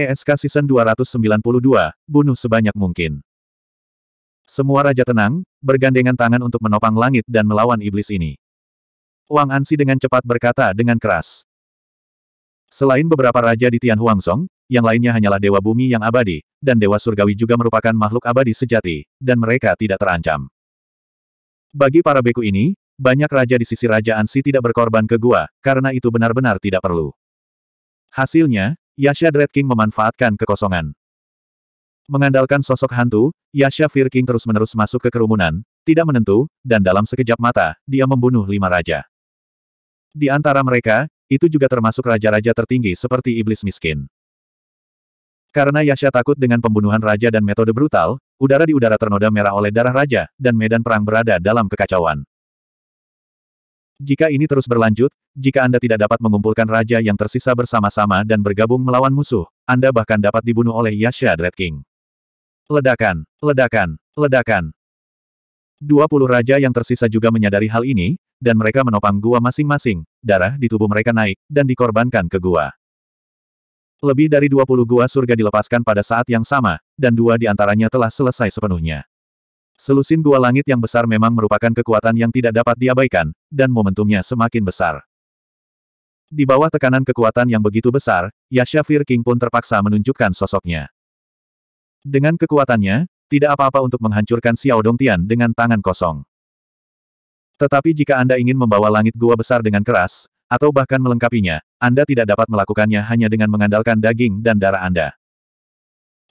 ESK Season 292, bunuh sebanyak mungkin. Semua raja tenang, bergandengan tangan untuk menopang langit dan melawan iblis ini. Wang Ansi dengan cepat berkata dengan keras. Selain beberapa raja di Tian Huangzong, yang lainnya hanyalah dewa bumi yang abadi, dan dewa surgawi juga merupakan makhluk abadi sejati, dan mereka tidak terancam. Bagi para beku ini, banyak raja di sisi Raja Ansi tidak berkorban ke gua, karena itu benar-benar tidak perlu. Hasilnya, Yasha Dread King memanfaatkan kekosongan. Mengandalkan sosok hantu, Yasha Fear King terus-menerus masuk ke kerumunan, tidak menentu, dan dalam sekejap mata, dia membunuh lima raja. Di antara mereka, itu juga termasuk raja-raja tertinggi seperti iblis miskin. Karena Yasha takut dengan pembunuhan raja dan metode brutal, udara di udara ternoda merah oleh darah raja, dan medan perang berada dalam kekacauan. Jika ini terus berlanjut, jika Anda tidak dapat mengumpulkan raja yang tersisa bersama-sama dan bergabung melawan musuh, Anda bahkan dapat dibunuh oleh Yasha Dread King. Ledakan, ledakan, ledakan. Dua raja yang tersisa juga menyadari hal ini, dan mereka menopang gua masing-masing, darah di tubuh mereka naik, dan dikorbankan ke gua. Lebih dari dua puluh gua surga dilepaskan pada saat yang sama, dan dua di antaranya telah selesai sepenuhnya. Selusin gua langit yang besar memang merupakan kekuatan yang tidak dapat diabaikan, dan momentumnya semakin besar. Di bawah tekanan kekuatan yang begitu besar, Yasha Fir King pun terpaksa menunjukkan sosoknya. Dengan kekuatannya, tidak apa-apa untuk menghancurkan Xiao Dongtian dengan tangan kosong. Tetapi jika Anda ingin membawa langit gua besar dengan keras, atau bahkan melengkapinya, Anda tidak dapat melakukannya hanya dengan mengandalkan daging dan darah Anda.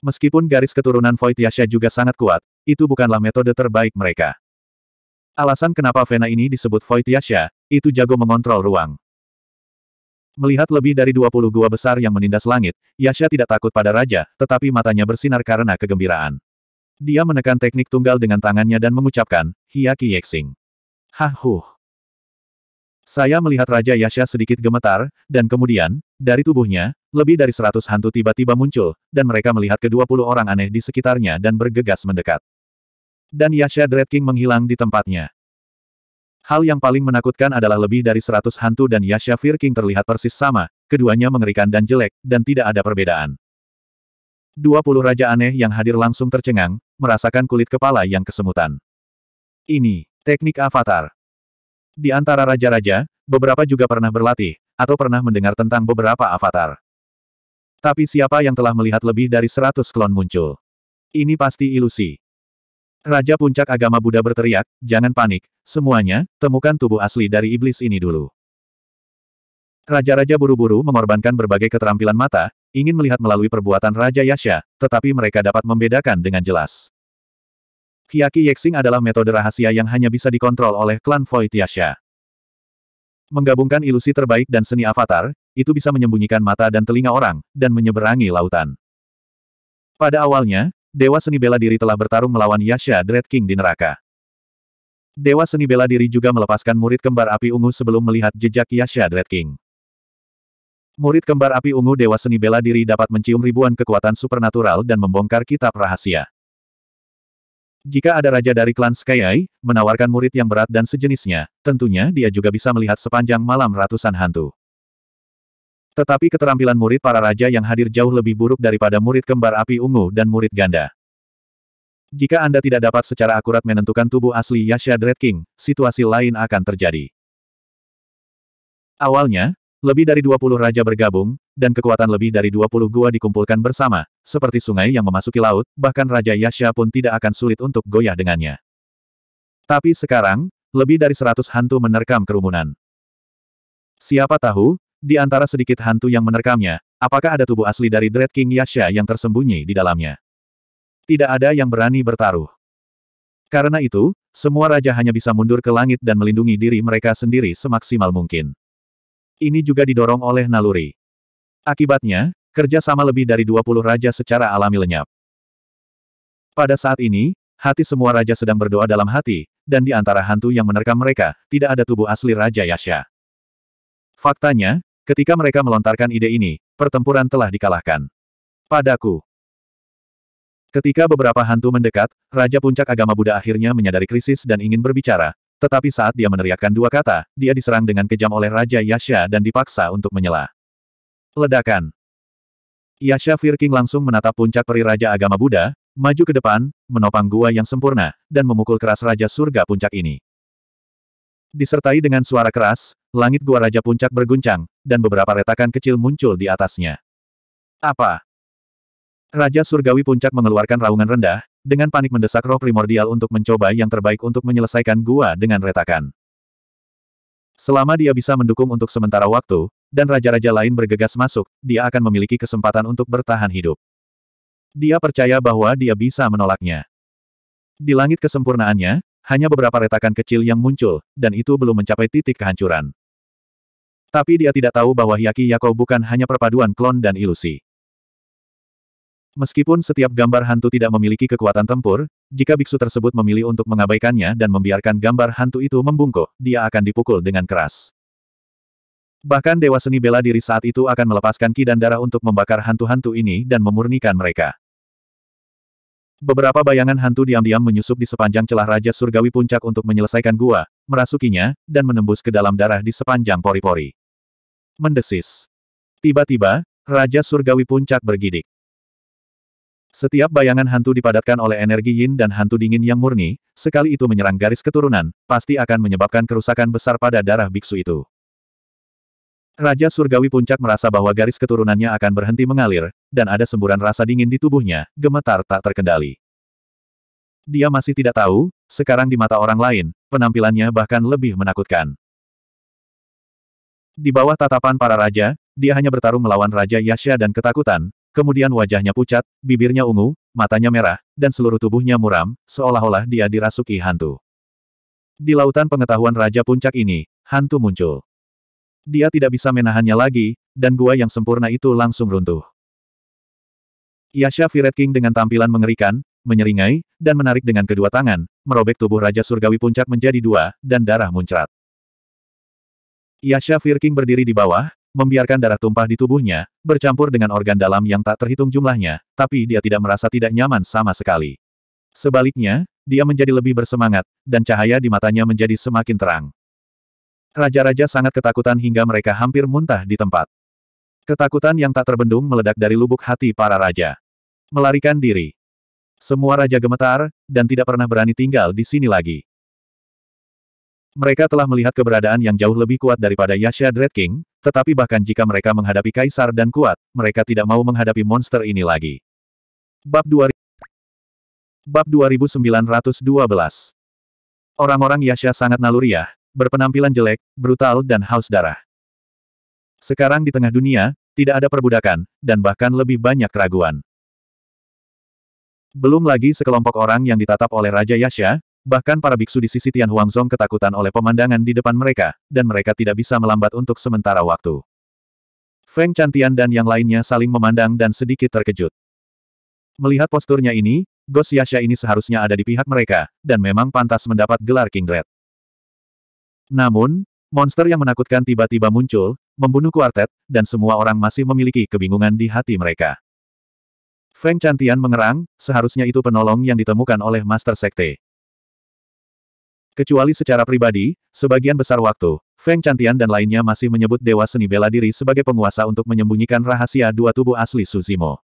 Meskipun garis keturunan Void Yasha juga sangat kuat, itu bukanlah metode terbaik mereka. Alasan kenapa Vena ini disebut Void Yasha, itu jago mengontrol ruang. Melihat lebih dari 20 gua besar yang menindas langit, Yasha tidak takut pada raja, tetapi matanya bersinar karena kegembiraan. Dia menekan teknik tunggal dengan tangannya dan mengucapkan, Hiyaki Yeksing. Hahuh. Saya melihat Raja Yasha sedikit gemetar, dan kemudian, dari tubuhnya, lebih dari seratus hantu tiba-tiba muncul, dan mereka melihat kedua puluh orang aneh di sekitarnya dan bergegas mendekat. Dan Yasha Dread King menghilang di tempatnya. Hal yang paling menakutkan adalah lebih dari seratus hantu dan Yasha Fear King terlihat persis sama, keduanya mengerikan dan jelek, dan tidak ada perbedaan. Dua puluh raja aneh yang hadir langsung tercengang, merasakan kulit kepala yang kesemutan. Ini, teknik avatar. Di antara raja-raja, beberapa juga pernah berlatih, atau pernah mendengar tentang beberapa avatar. Tapi siapa yang telah melihat lebih dari seratus klon muncul? Ini pasti ilusi. Raja Puncak Agama Buddha berteriak, jangan panik, semuanya, temukan tubuh asli dari iblis ini dulu. Raja-raja buru-buru mengorbankan berbagai keterampilan mata, ingin melihat melalui perbuatan Raja Yasha, tetapi mereka dapat membedakan dengan jelas. Kiyaki Yexing adalah metode rahasia yang hanya bisa dikontrol oleh klan Void Yasha. Menggabungkan ilusi terbaik dan seni avatar, itu bisa menyembunyikan mata dan telinga orang, dan menyeberangi lautan. Pada awalnya, Dewa Seni Bela Diri telah bertarung melawan Yasha Dread King di neraka. Dewa Seni Bela Diri juga melepaskan murid kembar api ungu sebelum melihat jejak Yasha Dread King. Murid kembar api ungu Dewa Seni Bela Diri dapat mencium ribuan kekuatan supernatural dan membongkar kitab rahasia. Jika ada raja dari klan Skyai, menawarkan murid yang berat dan sejenisnya, tentunya dia juga bisa melihat sepanjang malam ratusan hantu. Tetapi keterampilan murid para raja yang hadir jauh lebih buruk daripada murid kembar api ungu dan murid ganda. Jika Anda tidak dapat secara akurat menentukan tubuh asli Yasha Dread King, situasi lain akan terjadi. Awalnya, lebih dari 20 raja bergabung, dan kekuatan lebih dari 20 gua dikumpulkan bersama, seperti sungai yang memasuki laut, bahkan Raja Yasha pun tidak akan sulit untuk goyah dengannya. Tapi sekarang, lebih dari 100 hantu menerkam kerumunan. Siapa tahu, di antara sedikit hantu yang menerkamnya, apakah ada tubuh asli dari Dread King Yasha yang tersembunyi di dalamnya? Tidak ada yang berani bertaruh. Karena itu, semua raja hanya bisa mundur ke langit dan melindungi diri mereka sendiri semaksimal mungkin. Ini juga didorong oleh naluri. Akibatnya, kerja sama lebih dari 20 raja secara alami lenyap. Pada saat ini, hati semua raja sedang berdoa dalam hati, dan di antara hantu yang menerkam mereka, tidak ada tubuh asli Raja Yasha. Faktanya, Ketika mereka melontarkan ide ini, pertempuran telah dikalahkan. Padaku. Ketika beberapa hantu mendekat, Raja Puncak Agama Buddha akhirnya menyadari krisis dan ingin berbicara, tetapi saat dia meneriakkan dua kata, dia diserang dengan kejam oleh Raja Yasha dan dipaksa untuk menyela. Ledakan. Yasha Firking langsung menatap puncak peri Raja Agama Buddha, maju ke depan, menopang gua yang sempurna, dan memukul keras Raja Surga Puncak ini. Disertai dengan suara keras, langit gua Raja Puncak berguncang, dan beberapa retakan kecil muncul di atasnya. Apa? Raja Surgawi Puncak mengeluarkan raungan rendah, dengan panik mendesak roh primordial untuk mencoba yang terbaik untuk menyelesaikan gua dengan retakan. Selama dia bisa mendukung untuk sementara waktu, dan raja-raja lain bergegas masuk, dia akan memiliki kesempatan untuk bertahan hidup. Dia percaya bahwa dia bisa menolaknya. Di langit kesempurnaannya, hanya beberapa retakan kecil yang muncul, dan itu belum mencapai titik kehancuran. Tapi dia tidak tahu bahwa Yaki Yako bukan hanya perpaduan klon dan ilusi. Meskipun setiap gambar hantu tidak memiliki kekuatan tempur, jika biksu tersebut memilih untuk mengabaikannya dan membiarkan gambar hantu itu membungkuk, dia akan dipukul dengan keras. Bahkan Dewa Seni Bela Diri saat itu akan melepaskan ki dan darah untuk membakar hantu-hantu ini dan memurnikan mereka. Beberapa bayangan hantu diam-diam menyusup di sepanjang celah Raja Surgawi Puncak untuk menyelesaikan gua, merasukinya, dan menembus ke dalam darah di sepanjang pori-pori. Mendesis. Tiba-tiba, Raja Surgawi Puncak bergidik. Setiap bayangan hantu dipadatkan oleh energi yin dan hantu dingin yang murni, sekali itu menyerang garis keturunan, pasti akan menyebabkan kerusakan besar pada darah biksu itu. Raja Surgawi Puncak merasa bahwa garis keturunannya akan berhenti mengalir, dan ada semburan rasa dingin di tubuhnya, gemetar tak terkendali. Dia masih tidak tahu, sekarang di mata orang lain, penampilannya bahkan lebih menakutkan. Di bawah tatapan para raja, dia hanya bertarung melawan Raja Yasha dan ketakutan, kemudian wajahnya pucat, bibirnya ungu, matanya merah, dan seluruh tubuhnya muram, seolah-olah dia dirasuki hantu. Di lautan pengetahuan Raja Puncak ini, hantu muncul. Dia tidak bisa menahannya lagi, dan gua yang sempurna itu langsung runtuh. Yasha Viret King dengan tampilan mengerikan, menyeringai, dan menarik dengan kedua tangan, merobek tubuh Raja Surgawi Puncak menjadi dua, dan darah muncrat. Yasha King berdiri di bawah, membiarkan darah tumpah di tubuhnya, bercampur dengan organ dalam yang tak terhitung jumlahnya, tapi dia tidak merasa tidak nyaman sama sekali. Sebaliknya, dia menjadi lebih bersemangat, dan cahaya di matanya menjadi semakin terang. Raja-raja sangat ketakutan hingga mereka hampir muntah di tempat. Ketakutan yang tak terbendung meledak dari lubuk hati para raja. Melarikan diri. Semua raja gemetar, dan tidak pernah berani tinggal di sini lagi. Mereka telah melihat keberadaan yang jauh lebih kuat daripada Yasha Dread King, tetapi bahkan jika mereka menghadapi kaisar dan kuat, mereka tidak mau menghadapi monster ini lagi. Bab, Bab 2912 Orang-orang Yasha sangat naluriah, berpenampilan jelek, brutal dan haus darah. Sekarang di tengah dunia, tidak ada perbudakan, dan bahkan lebih banyak keraguan. Belum lagi sekelompok orang yang ditatap oleh Raja Yasha, bahkan para biksu di sisi Tian Huangzong ketakutan oleh pemandangan di depan mereka, dan mereka tidak bisa melambat untuk sementara waktu. Feng Cantian dan yang lainnya saling memandang dan sedikit terkejut. Melihat posturnya ini, Gos Yasha ini seharusnya ada di pihak mereka, dan memang pantas mendapat gelar King Red. Namun, monster yang menakutkan tiba-tiba muncul, membunuh kuartet, dan semua orang masih memiliki kebingungan di hati mereka. Feng Chantian mengerang, seharusnya itu penolong yang ditemukan oleh Master Sekte. Kecuali secara pribadi, sebagian besar waktu, Feng Chantian dan lainnya masih menyebut Dewa Seni Bela Diri sebagai penguasa untuk menyembunyikan rahasia dua tubuh asli Suzimo.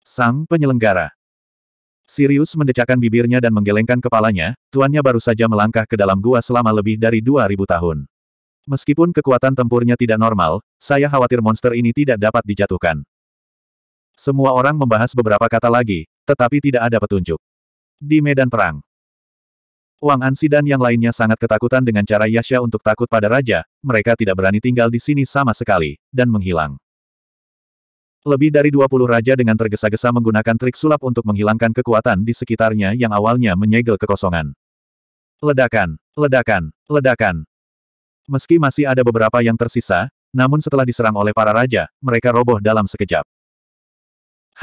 Sang penyelenggara. Sirius mendecakkan bibirnya dan menggelengkan kepalanya, tuannya baru saja melangkah ke dalam gua selama lebih dari 2000 tahun. Meskipun kekuatan tempurnya tidak normal, saya khawatir monster ini tidak dapat dijatuhkan. Semua orang membahas beberapa kata lagi, tetapi tidak ada petunjuk. Di medan perang, Wang Ansi dan yang lainnya sangat ketakutan dengan cara Yasha untuk takut pada raja, mereka tidak berani tinggal di sini sama sekali, dan menghilang. Lebih dari 20 raja dengan tergesa-gesa menggunakan trik sulap untuk menghilangkan kekuatan di sekitarnya yang awalnya menyegel kekosongan. Ledakan, ledakan, ledakan. Meski masih ada beberapa yang tersisa, namun setelah diserang oleh para raja, mereka roboh dalam sekejap.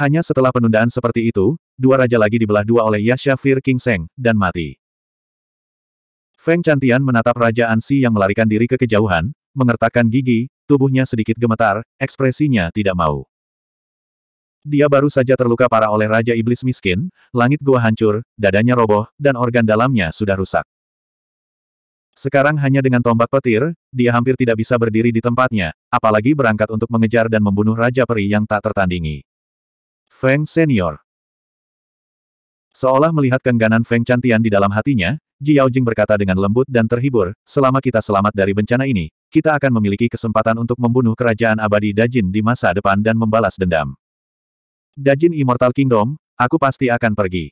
Hanya setelah penundaan seperti itu, dua raja lagi dibelah dua oleh Yasha Fir King Seng, dan mati. Feng Cantian menatap Raja Ansi yang melarikan diri ke kejauhan, mengertakkan gigi, tubuhnya sedikit gemetar, ekspresinya tidak mau. Dia baru saja terluka parah oleh Raja Iblis miskin, langit gua hancur, dadanya roboh, dan organ dalamnya sudah rusak. Sekarang hanya dengan tombak petir, dia hampir tidak bisa berdiri di tempatnya, apalagi berangkat untuk mengejar dan membunuh Raja Peri yang tak tertandingi. Feng Senior Seolah melihat kengganan Feng Cantian di dalam hatinya, Ji Jing berkata dengan lembut dan terhibur, selama kita selamat dari bencana ini, kita akan memiliki kesempatan untuk membunuh kerajaan abadi Dajin di masa depan dan membalas dendam. Dajin Immortal Kingdom, aku pasti akan pergi.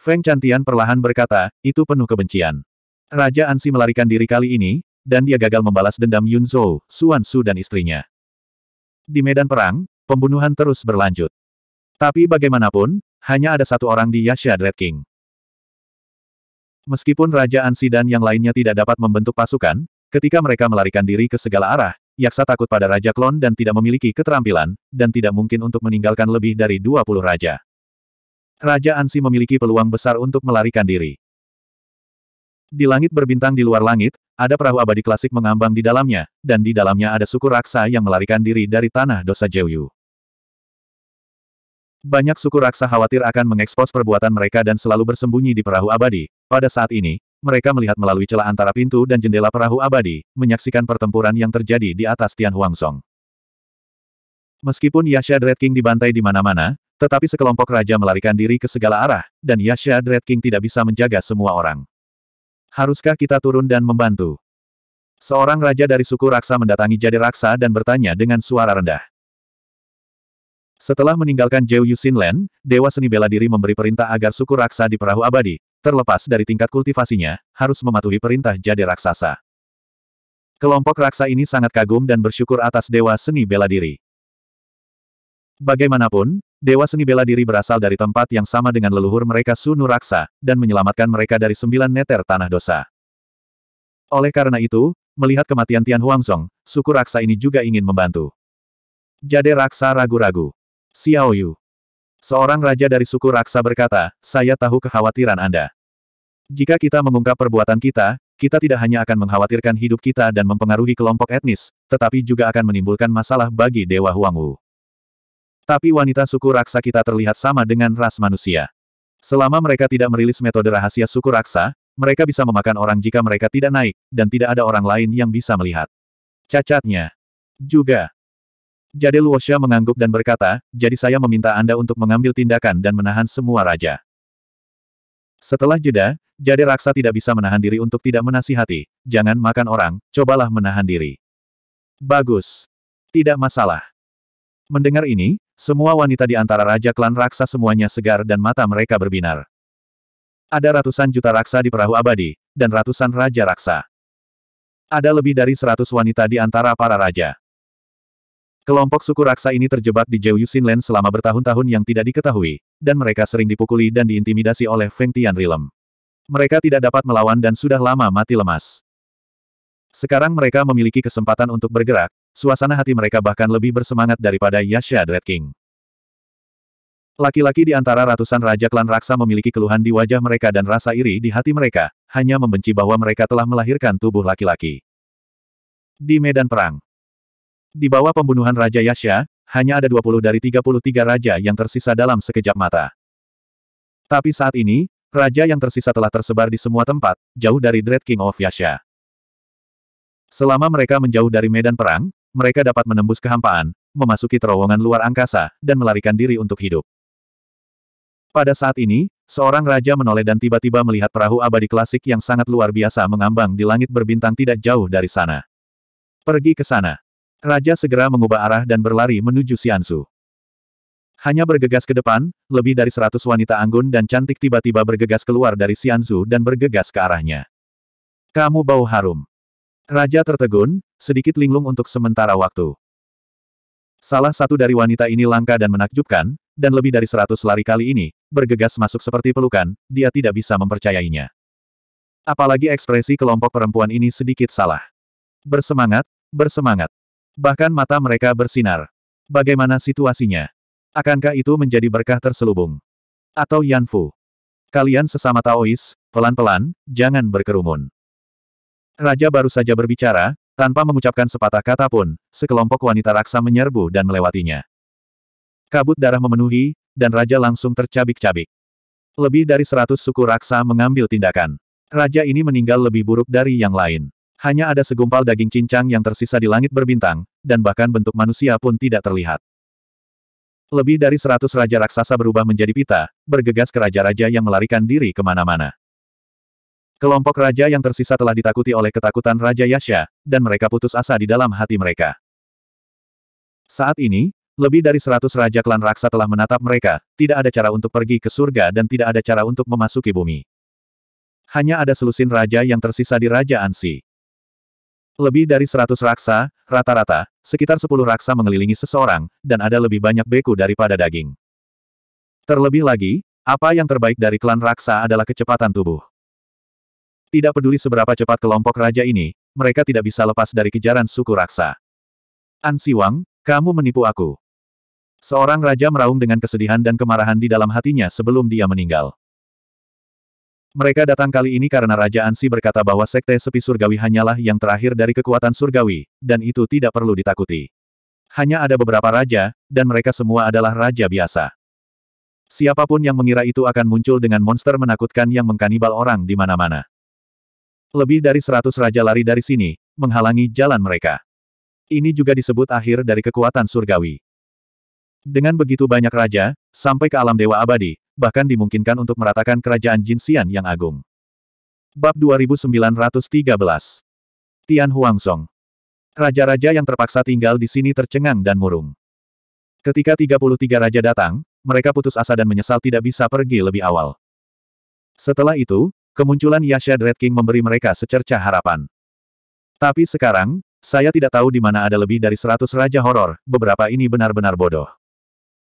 Feng Cantian perlahan berkata, itu penuh kebencian. Raja Ansi melarikan diri kali ini, dan dia gagal membalas dendam Yun Zhou, Xuan Su dan istrinya. Di medan perang, pembunuhan terus berlanjut. Tapi bagaimanapun, hanya ada satu orang di Yasha Dread King. Meskipun Raja Ansi dan yang lainnya tidak dapat membentuk pasukan, ketika mereka melarikan diri ke segala arah, Yaksa takut pada Raja Klon dan tidak memiliki keterampilan, dan tidak mungkin untuk meninggalkan lebih dari 20 raja. Raja Ansi memiliki peluang besar untuk melarikan diri. Di langit berbintang di luar langit, ada perahu abadi klasik mengambang di dalamnya, dan di dalamnya ada suku raksa yang melarikan diri dari tanah dosa Jeyu. Banyak suku raksa khawatir akan mengekspos perbuatan mereka dan selalu bersembunyi di perahu abadi. Pada saat ini, mereka melihat melalui celah antara pintu dan jendela perahu abadi, menyaksikan pertempuran yang terjadi di atas Tian Huangsong. Meskipun Yasha Dread King dibantai di mana-mana, tetapi sekelompok raja melarikan diri ke segala arah, dan Yasha Dread King tidak bisa menjaga semua orang. Haruskah kita turun dan membantu? Seorang raja dari suku Raksa mendatangi Jade Raksa dan bertanya dengan suara rendah. Setelah meninggalkan Zhou Yuxin Len, Dewa Seni Bela Diri memberi perintah agar suku raksa di perahu abadi, terlepas dari tingkat kultivasinya, harus mematuhi perintah jade raksasa. Kelompok raksa ini sangat kagum dan bersyukur atas Dewa Seni Bela Diri. Bagaimanapun, Dewa Seni Bela Diri berasal dari tempat yang sama dengan leluhur mereka Sunu Raksa, dan menyelamatkan mereka dari sembilan neter tanah dosa. Oleh karena itu, melihat kematian Tian Huangzong, suku raksa ini juga ingin membantu. Jade Raksa ragu-ragu. Xiao Yu. Seorang raja dari suku Raksa berkata, saya tahu kekhawatiran Anda. Jika kita mengungkap perbuatan kita, kita tidak hanya akan mengkhawatirkan hidup kita dan mempengaruhi kelompok etnis, tetapi juga akan menimbulkan masalah bagi Dewa Huangwu. Tapi wanita suku Raksa kita terlihat sama dengan ras manusia. Selama mereka tidak merilis metode rahasia suku Raksa, mereka bisa memakan orang jika mereka tidak naik, dan tidak ada orang lain yang bisa melihat. Cacatnya. Juga, Jade Luosha mengangguk dan berkata, jadi saya meminta Anda untuk mengambil tindakan dan menahan semua raja. Setelah jeda, Jade Raksa tidak bisa menahan diri untuk tidak menasihati. Jangan makan orang, cobalah menahan diri. Bagus. Tidak masalah. Mendengar ini, semua wanita di antara raja klan Raksa semuanya segar dan mata mereka berbinar. Ada ratusan juta raksa di perahu abadi, dan ratusan raja raksa. Ada lebih dari seratus wanita di antara para raja. Kelompok suku raksa ini terjebak di Jeyu Yuxinland selama bertahun-tahun yang tidak diketahui, dan mereka sering dipukuli dan diintimidasi oleh Feng Tianrilem. Mereka tidak dapat melawan dan sudah lama mati lemas. Sekarang mereka memiliki kesempatan untuk bergerak, suasana hati mereka bahkan lebih bersemangat daripada Yasha Dread King. Laki-laki di antara ratusan raja klan raksa memiliki keluhan di wajah mereka dan rasa iri di hati mereka, hanya membenci bahwa mereka telah melahirkan tubuh laki-laki. Di medan perang, di bawah pembunuhan Raja Yasha, hanya ada 20 dari 33 raja yang tersisa dalam sekejap mata. Tapi saat ini, raja yang tersisa telah tersebar di semua tempat, jauh dari Dread King of Yasha. Selama mereka menjauh dari medan perang, mereka dapat menembus kehampaan, memasuki terowongan luar angkasa, dan melarikan diri untuk hidup. Pada saat ini, seorang raja menoleh dan tiba-tiba melihat perahu abadi klasik yang sangat luar biasa mengambang di langit berbintang tidak jauh dari sana. Pergi ke sana. Raja segera mengubah arah dan berlari menuju Siansu. Hanya bergegas ke depan, lebih dari seratus wanita anggun dan cantik tiba-tiba bergegas keluar dari Sianzu dan bergegas ke arahnya. Kamu bau harum. Raja tertegun, sedikit linglung untuk sementara waktu. Salah satu dari wanita ini langka dan menakjubkan, dan lebih dari seratus lari kali ini, bergegas masuk seperti pelukan, dia tidak bisa mempercayainya. Apalagi ekspresi kelompok perempuan ini sedikit salah. Bersemangat, bersemangat. Bahkan mata mereka bersinar. Bagaimana situasinya? Akankah itu menjadi berkah terselubung? Atau Yanfu? Kalian sesama Taois, pelan-pelan, jangan berkerumun. Raja baru saja berbicara, tanpa mengucapkan sepatah kata pun, sekelompok wanita raksa menyerbu dan melewatinya. Kabut darah memenuhi, dan raja langsung tercabik-cabik. Lebih dari seratus suku raksa mengambil tindakan. Raja ini meninggal lebih buruk dari yang lain. Hanya ada segumpal daging cincang yang tersisa di langit berbintang, dan bahkan bentuk manusia pun tidak terlihat. Lebih dari seratus raja raksasa berubah menjadi pita, bergegas ke raja-raja yang melarikan diri kemana-mana. Kelompok raja yang tersisa telah ditakuti oleh ketakutan Raja Yasha, dan mereka putus asa di dalam hati mereka. Saat ini, lebih dari seratus raja klan raksa telah menatap mereka, tidak ada cara untuk pergi ke surga dan tidak ada cara untuk memasuki bumi. Hanya ada selusin raja yang tersisa di Raja Ansi. Lebih dari seratus raksa, rata-rata, sekitar sepuluh raksa mengelilingi seseorang, dan ada lebih banyak beku daripada daging. Terlebih lagi, apa yang terbaik dari klan raksa adalah kecepatan tubuh. Tidak peduli seberapa cepat kelompok raja ini, mereka tidak bisa lepas dari kejaran suku raksa. An Wang, kamu menipu aku. Seorang raja meraung dengan kesedihan dan kemarahan di dalam hatinya sebelum dia meninggal. Mereka datang kali ini karena Raja Ansi berkata bahwa Sekte Sepi Surgawi hanyalah yang terakhir dari kekuatan surgawi, dan itu tidak perlu ditakuti. Hanya ada beberapa raja, dan mereka semua adalah raja biasa. Siapapun yang mengira itu akan muncul dengan monster menakutkan yang mengkanibal orang di mana-mana. Lebih dari seratus raja lari dari sini, menghalangi jalan mereka. Ini juga disebut akhir dari kekuatan surgawi. Dengan begitu banyak raja, sampai ke alam dewa abadi, bahkan dimungkinkan untuk meratakan kerajaan Jin Xian yang agung. Bab 2913 Tian Song Raja-raja yang terpaksa tinggal di sini tercengang dan murung. Ketika 33 raja datang, mereka putus asa dan menyesal tidak bisa pergi lebih awal. Setelah itu, kemunculan Yasha Dread King memberi mereka secerca harapan. Tapi sekarang, saya tidak tahu di mana ada lebih dari 100 raja horor, beberapa ini benar-benar bodoh.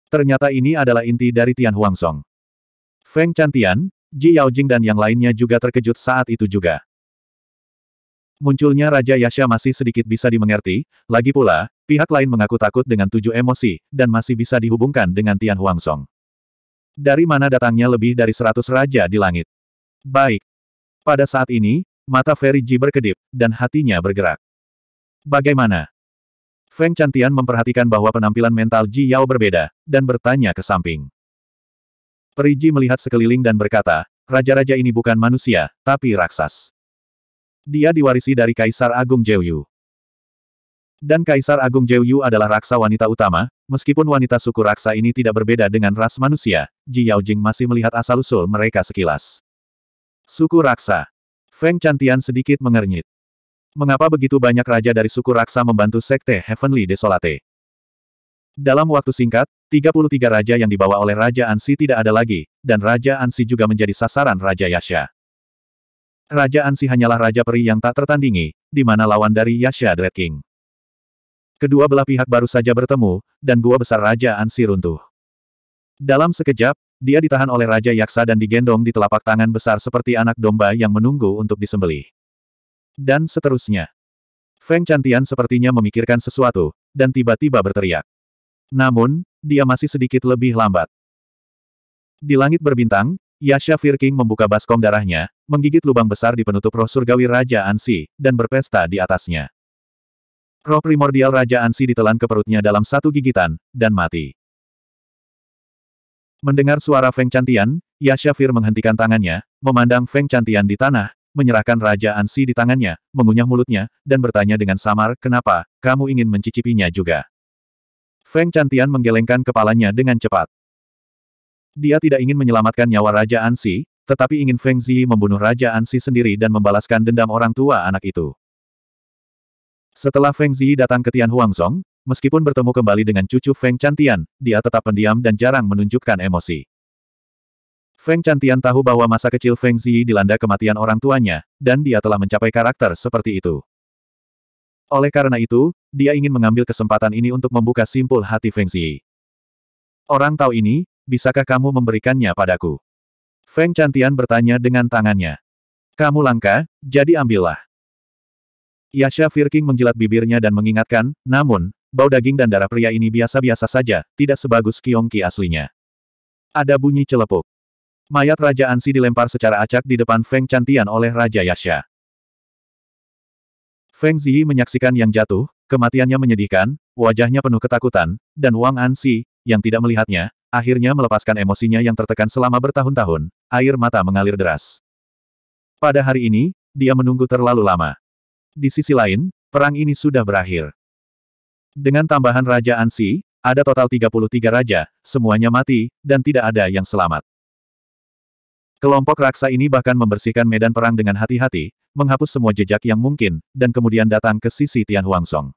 Ternyata ini adalah inti dari Tian Huangsong. Feng Chantian, Ji Yaojing dan yang lainnya juga terkejut saat itu juga. Munculnya Raja Yasha masih sedikit bisa dimengerti, lagi pula, pihak lain mengaku takut dengan tujuh emosi, dan masih bisa dihubungkan dengan Tian Huangsong. Dari mana datangnya lebih dari seratus raja di langit? Baik. Pada saat ini, mata Ferry Ji berkedip, dan hatinya bergerak. Bagaimana? Feng Chantian memperhatikan bahwa penampilan mental Ji Yao berbeda, dan bertanya ke samping. Ji melihat sekeliling dan berkata, Raja-raja ini bukan manusia, tapi raksas. Dia diwarisi dari Kaisar Agung Jeyu. Dan Kaisar Agung Jeyu adalah raksa wanita utama, meskipun wanita suku raksa ini tidak berbeda dengan ras manusia, Ji Yaojing masih melihat asal-usul mereka sekilas. Suku raksa. Feng Chantian sedikit mengernyit. Mengapa begitu banyak raja dari suku Raksa membantu Sekte Heavenly Desolate? Dalam waktu singkat, 33 raja yang dibawa oleh Raja Ansi tidak ada lagi, dan Raja Ansi juga menjadi sasaran Raja Yasha. Raja Ansi hanyalah raja peri yang tak tertandingi, di mana lawan dari Yasha Dread King. Kedua belah pihak baru saja bertemu, dan gua besar Raja Ansi runtuh. Dalam sekejap, dia ditahan oleh Raja Yaksa dan digendong di telapak tangan besar seperti anak domba yang menunggu untuk disembelih. Dan seterusnya. Feng Chantian sepertinya memikirkan sesuatu, dan tiba-tiba berteriak. Namun, dia masih sedikit lebih lambat. Di langit berbintang, Yasha Firking membuka baskom darahnya, menggigit lubang besar di penutup roh surgawi Raja Ansi, dan berpesta di atasnya. Roh primordial Raja Ansi ditelan ke perutnya dalam satu gigitan, dan mati. Mendengar suara Feng Chantian, Yasha Fir menghentikan tangannya, memandang Feng Chantian di tanah, menyerahkan Raja Ansi di tangannya, mengunyah mulutnya, dan bertanya dengan samar, kenapa, kamu ingin mencicipinya juga? Feng Cantian menggelengkan kepalanya dengan cepat. Dia tidak ingin menyelamatkan nyawa Raja Ansi, tetapi ingin Feng Zi membunuh Raja Ansi sendiri dan membalaskan dendam orang tua anak itu. Setelah Feng Zi datang ke Tian Huangzong, meskipun bertemu kembali dengan cucu Feng Cantian, dia tetap pendiam dan jarang menunjukkan emosi. Feng Cantian tahu bahwa masa kecil Feng Ziyi dilanda kematian orang tuanya, dan dia telah mencapai karakter seperti itu. Oleh karena itu, dia ingin mengambil kesempatan ini untuk membuka simpul hati Feng Ziyi. Orang tahu ini, bisakah kamu memberikannya padaku? Feng Cantian bertanya dengan tangannya. Kamu langka, jadi ambillah. Yasha Firking menjilat bibirnya dan mengingatkan, namun, bau daging dan darah pria ini biasa-biasa saja, tidak sebagus Kiongki aslinya. Ada bunyi celepuk. Mayat Raja Ansi dilempar secara acak di depan Feng Cantian oleh Raja Yasha. Feng Ziyi menyaksikan yang jatuh, kematiannya menyedihkan, wajahnya penuh ketakutan, dan Wang Ansi, yang tidak melihatnya, akhirnya melepaskan emosinya yang tertekan selama bertahun-tahun, air mata mengalir deras. Pada hari ini, dia menunggu terlalu lama. Di sisi lain, perang ini sudah berakhir. Dengan tambahan Raja Ansi, ada total 33 raja, semuanya mati, dan tidak ada yang selamat. Kelompok raksa ini bahkan membersihkan medan perang dengan hati-hati, menghapus semua jejak yang mungkin, dan kemudian datang ke sisi Tian Huangsong.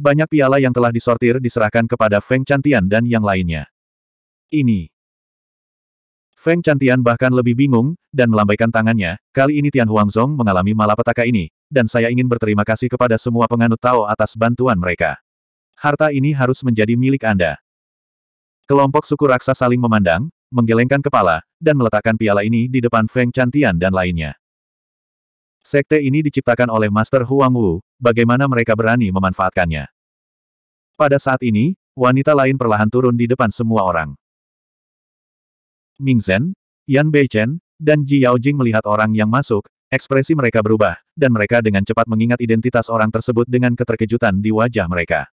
Banyak piala yang telah disortir diserahkan kepada Feng Chantian dan yang lainnya. Ini. Feng Chantian bahkan lebih bingung, dan melambaikan tangannya, kali ini Tian Huangzong mengalami malapetaka ini, dan saya ingin berterima kasih kepada semua penganut Tao atas bantuan mereka. Harta ini harus menjadi milik Anda. Kelompok suku raksa saling memandang, menggelengkan kepala, dan meletakkan piala ini di depan Feng Chantian dan lainnya. Sekte ini diciptakan oleh Master Huang Wu, bagaimana mereka berani memanfaatkannya. Pada saat ini, wanita lain perlahan turun di depan semua orang. Ming Zhen, Yan Beichen, dan Ji Yaojing melihat orang yang masuk, ekspresi mereka berubah, dan mereka dengan cepat mengingat identitas orang tersebut dengan keterkejutan di wajah mereka.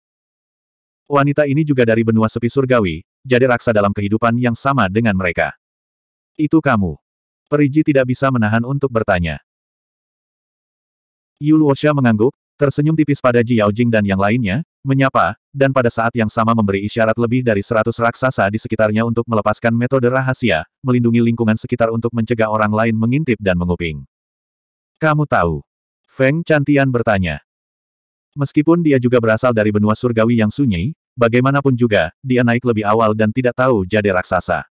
Wanita ini juga dari benua sepi surgawi, jadi raksa dalam kehidupan yang sama dengan mereka. Itu kamu. Periji tidak bisa menahan untuk bertanya. Yu Luosha mengangguk, tersenyum tipis pada Ji Yaojing dan yang lainnya, menyapa, dan pada saat yang sama memberi isyarat lebih dari seratus raksasa di sekitarnya untuk melepaskan metode rahasia, melindungi lingkungan sekitar untuk mencegah orang lain mengintip dan menguping. Kamu tahu? Feng Chantian bertanya. Meskipun dia juga berasal dari benua surgawi yang sunyi, Bagaimanapun juga, dia naik lebih awal dan tidak tahu jade raksasa.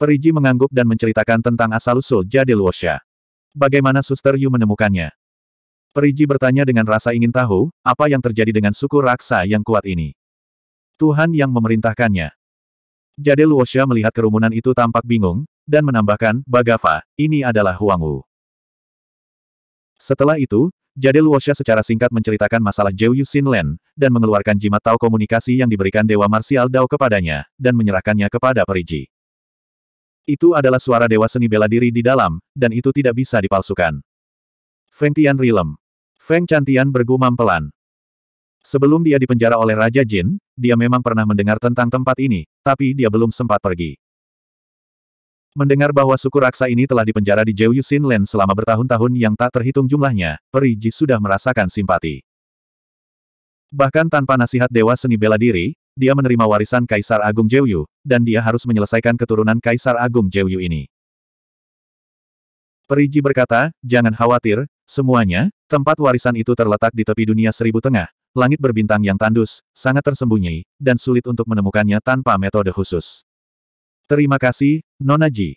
Periji mengangguk dan menceritakan tentang asal-usul jade Luosha. Bagaimana Suster Yu menemukannya? Periji bertanya dengan rasa ingin tahu, apa yang terjadi dengan suku raksa yang kuat ini? Tuhan yang memerintahkannya. Jade Luosha melihat kerumunan itu tampak bingung, dan menambahkan, Bagava, ini adalah Huang Wu. Setelah itu, Jade Luosha secara singkat menceritakan masalah Jiu Yuxin Len, dan mengeluarkan jimat Tao komunikasi yang diberikan Dewa Marsial Dao kepadanya, dan menyerahkannya kepada Periji. Itu adalah suara Dewa Seni Bela Diri di dalam, dan itu tidak bisa dipalsukan. Feng Tian rilem. Feng Cantian bergumam pelan. Sebelum dia dipenjara oleh Raja Jin, dia memang pernah mendengar tentang tempat ini, tapi dia belum sempat pergi. Mendengar bahwa suku raksa ini telah dipenjara di Jiu Sinlen selama bertahun-tahun yang tak terhitung jumlahnya, Periji sudah merasakan simpati. Bahkan tanpa nasihat Dewa Seni Bela Diri, dia menerima warisan Kaisar Agung Jeuyu, dan dia harus menyelesaikan keturunan Kaisar Agung Jeuyu ini. Periji berkata, jangan khawatir, semuanya, tempat warisan itu terletak di tepi dunia seribu tengah, langit berbintang yang tandus, sangat tersembunyi, dan sulit untuk menemukannya tanpa metode khusus. Terima kasih, Nona Ji.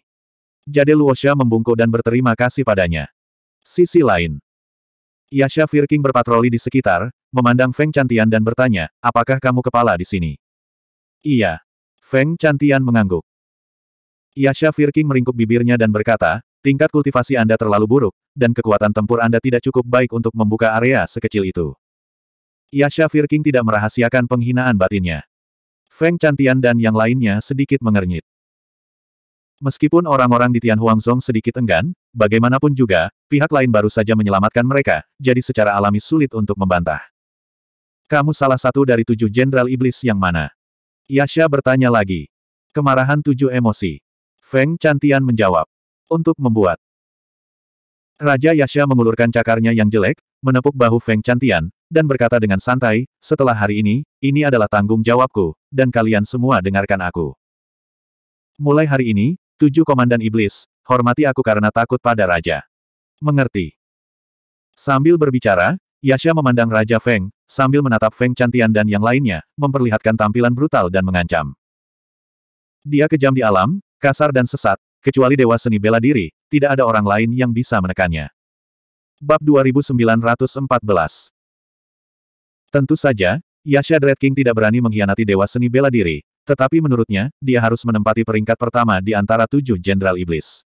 Jade Luosha membungkuk dan berterima kasih padanya. Sisi lain. Yasha Firking berpatroli di sekitar, memandang Feng Chantian dan bertanya, apakah kamu kepala di sini? Iya. Feng Chantian mengangguk. Yasha Firking meringkuk bibirnya dan berkata, tingkat kultivasi Anda terlalu buruk, dan kekuatan tempur Anda tidak cukup baik untuk membuka area sekecil itu. Yasha Firking tidak merahasiakan penghinaan batinnya. Feng Chantian dan yang lainnya sedikit mengernyit. Meskipun orang-orang di Tian Huangzong sedikit enggan, bagaimanapun juga, pihak lain baru saja menyelamatkan mereka, jadi secara alami sulit untuk membantah. Kamu salah satu dari tujuh jenderal iblis yang mana? Yasha bertanya lagi. Kemarahan tujuh emosi. Feng Cantian menjawab. Untuk membuat. Raja Yasha mengulurkan cakarnya yang jelek, menepuk bahu Feng Cantian, dan berkata dengan santai, setelah hari ini, ini adalah tanggung jawabku, dan kalian semua dengarkan aku. Mulai hari ini, Tujuh komandan iblis, hormati aku karena takut pada raja. Mengerti. Sambil berbicara, Yasha memandang Raja Feng, sambil menatap Feng Cantian dan yang lainnya, memperlihatkan tampilan brutal dan mengancam. Dia kejam di alam, kasar dan sesat, kecuali dewa seni bela diri, tidak ada orang lain yang bisa menekannya. Bab 2914 Tentu saja, Yasha Dread King tidak berani mengkhianati dewa seni bela diri, tetapi menurutnya, dia harus menempati peringkat pertama di antara tujuh jenderal iblis.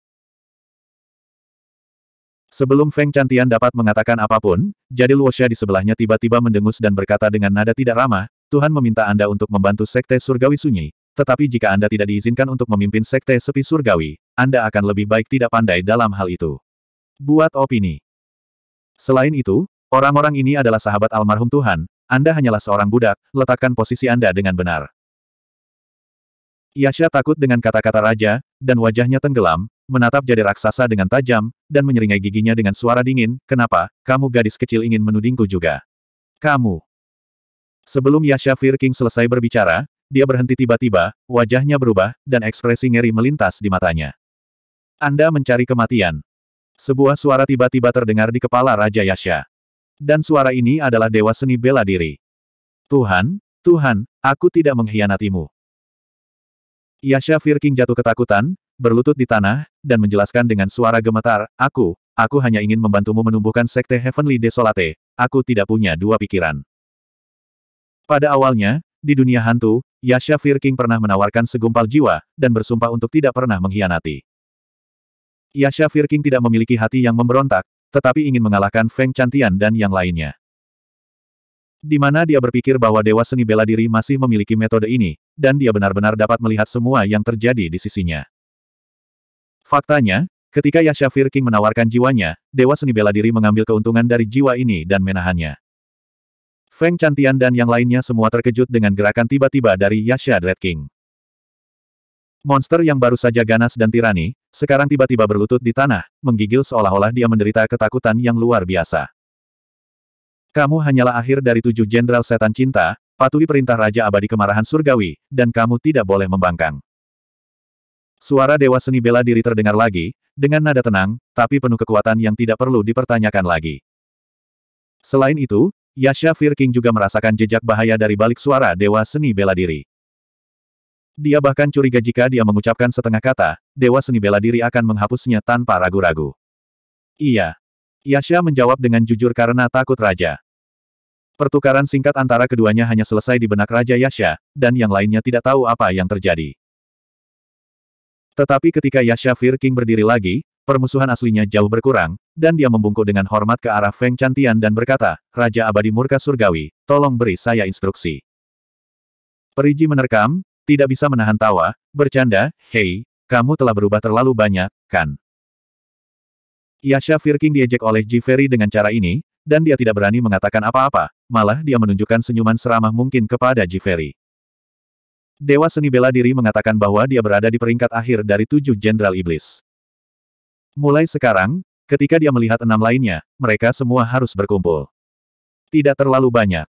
Sebelum Feng Cantian dapat mengatakan apapun, jadi Luosha di sebelahnya tiba-tiba mendengus dan berkata dengan nada tidak ramah, Tuhan meminta Anda untuk membantu Sekte Surgawi Sunyi, tetapi jika Anda tidak diizinkan untuk memimpin Sekte Sepi Surgawi, Anda akan lebih baik tidak pandai dalam hal itu. Buat opini. Selain itu, orang-orang ini adalah sahabat almarhum Tuhan, Anda hanyalah seorang budak, letakkan posisi Anda dengan benar. Yasha takut dengan kata-kata raja, dan wajahnya tenggelam, menatap jadi raksasa dengan tajam, dan menyeringai giginya dengan suara dingin, kenapa, kamu gadis kecil ingin menudingku juga? Kamu. Sebelum Yasha Fir King selesai berbicara, dia berhenti tiba-tiba, wajahnya berubah, dan ekspresi ngeri melintas di matanya. Anda mencari kematian. Sebuah suara tiba-tiba terdengar di kepala Raja Yasha. Dan suara ini adalah dewa seni bela diri. Tuhan, Tuhan, aku tidak mengkhianatimu. Yasha Firking jatuh ketakutan, berlutut di tanah, dan menjelaskan dengan suara gemetar, Aku, aku hanya ingin membantumu menumbuhkan Sekte Heavenly Desolate, aku tidak punya dua pikiran. Pada awalnya, di dunia hantu, Yasha Firking pernah menawarkan segumpal jiwa, dan bersumpah untuk tidak pernah mengkhianati. Yasha Firking tidak memiliki hati yang memberontak, tetapi ingin mengalahkan Feng Cantian dan yang lainnya di mana dia berpikir bahwa Dewa Seni Bela Diri masih memiliki metode ini, dan dia benar-benar dapat melihat semua yang terjadi di sisinya. Faktanya, ketika Yasha King menawarkan jiwanya, Dewa Seni Bela Diri mengambil keuntungan dari jiwa ini dan menahannya. Feng Cantian dan yang lainnya semua terkejut dengan gerakan tiba-tiba dari Yasha Dread King. Monster yang baru saja ganas dan tirani, sekarang tiba-tiba berlutut di tanah, menggigil seolah-olah dia menderita ketakutan yang luar biasa. Kamu hanyalah akhir dari tujuh jenderal setan cinta, patuhi perintah Raja Abadi Kemarahan Surgawi, dan kamu tidak boleh membangkang. Suara Dewa Seni Bela Diri terdengar lagi, dengan nada tenang, tapi penuh kekuatan yang tidak perlu dipertanyakan lagi. Selain itu, Yasha Firking juga merasakan jejak bahaya dari balik suara Dewa Seni Bela Diri. Dia bahkan curiga jika dia mengucapkan setengah kata, Dewa Seni Bela Diri akan menghapusnya tanpa ragu-ragu. Iya. Yasha menjawab dengan jujur karena takut raja. Pertukaran singkat antara keduanya hanya selesai di benak Raja Yasha, dan yang lainnya tidak tahu apa yang terjadi. Tetapi ketika Yasha Fir King berdiri lagi, permusuhan aslinya jauh berkurang, dan dia membungkuk dengan hormat ke arah Feng Chantian dan berkata, Raja Abadi Murka Surgawi, tolong beri saya instruksi. Periji menerkam, tidak bisa menahan tawa, bercanda, hei, kamu telah berubah terlalu banyak, kan? Yasha Fir King diejek oleh Ji Ferry dengan cara ini, dan dia tidak berani mengatakan apa-apa, malah dia menunjukkan senyuman seramah mungkin kepada Jiferi. Dewa seni bela diri mengatakan bahwa dia berada di peringkat akhir dari tujuh jenderal iblis. Mulai sekarang, ketika dia melihat enam lainnya, mereka semua harus berkumpul. Tidak terlalu banyak.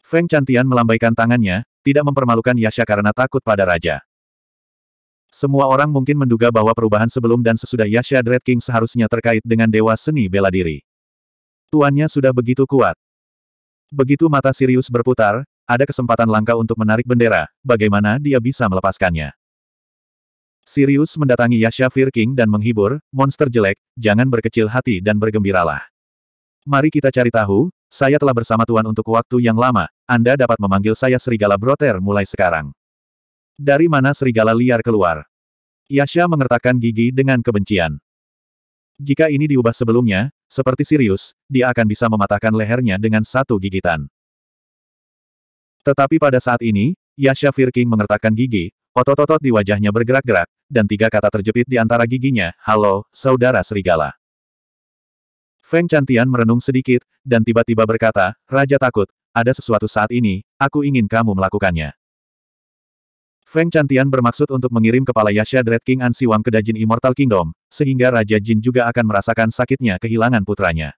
Feng Cantian melambaikan tangannya, tidak mempermalukan Yasha karena takut pada raja. Semua orang mungkin menduga bahwa perubahan sebelum dan sesudah Yasha Dread King seharusnya terkait dengan dewa seni bela diri. Tuannya sudah begitu kuat. Begitu mata Sirius berputar, ada kesempatan langka untuk menarik bendera, bagaimana dia bisa melepaskannya. Sirius mendatangi Yasha Firking King dan menghibur, monster jelek, jangan berkecil hati dan bergembiralah. Mari kita cari tahu, saya telah bersama Tuan untuk waktu yang lama, Anda dapat memanggil saya Serigala Broter mulai sekarang. Dari mana serigala liar keluar? Yasha mengertakkan gigi dengan kebencian. Jika ini diubah sebelumnya, seperti Sirius, dia akan bisa mematahkan lehernya dengan satu gigitan. Tetapi pada saat ini, Yasha Firking mengertakkan gigi, otot-otot di wajahnya bergerak-gerak, dan tiga kata terjepit di antara giginya, Halo, Saudara Serigala. Feng Cantian merenung sedikit, dan tiba-tiba berkata, Raja takut, ada sesuatu saat ini, aku ingin kamu melakukannya. Feng Chantian bermaksud untuk mengirim kepala Yasha Dread King An Siwang ke Dajin Immortal Kingdom, sehingga Raja Jin juga akan merasakan sakitnya kehilangan putranya.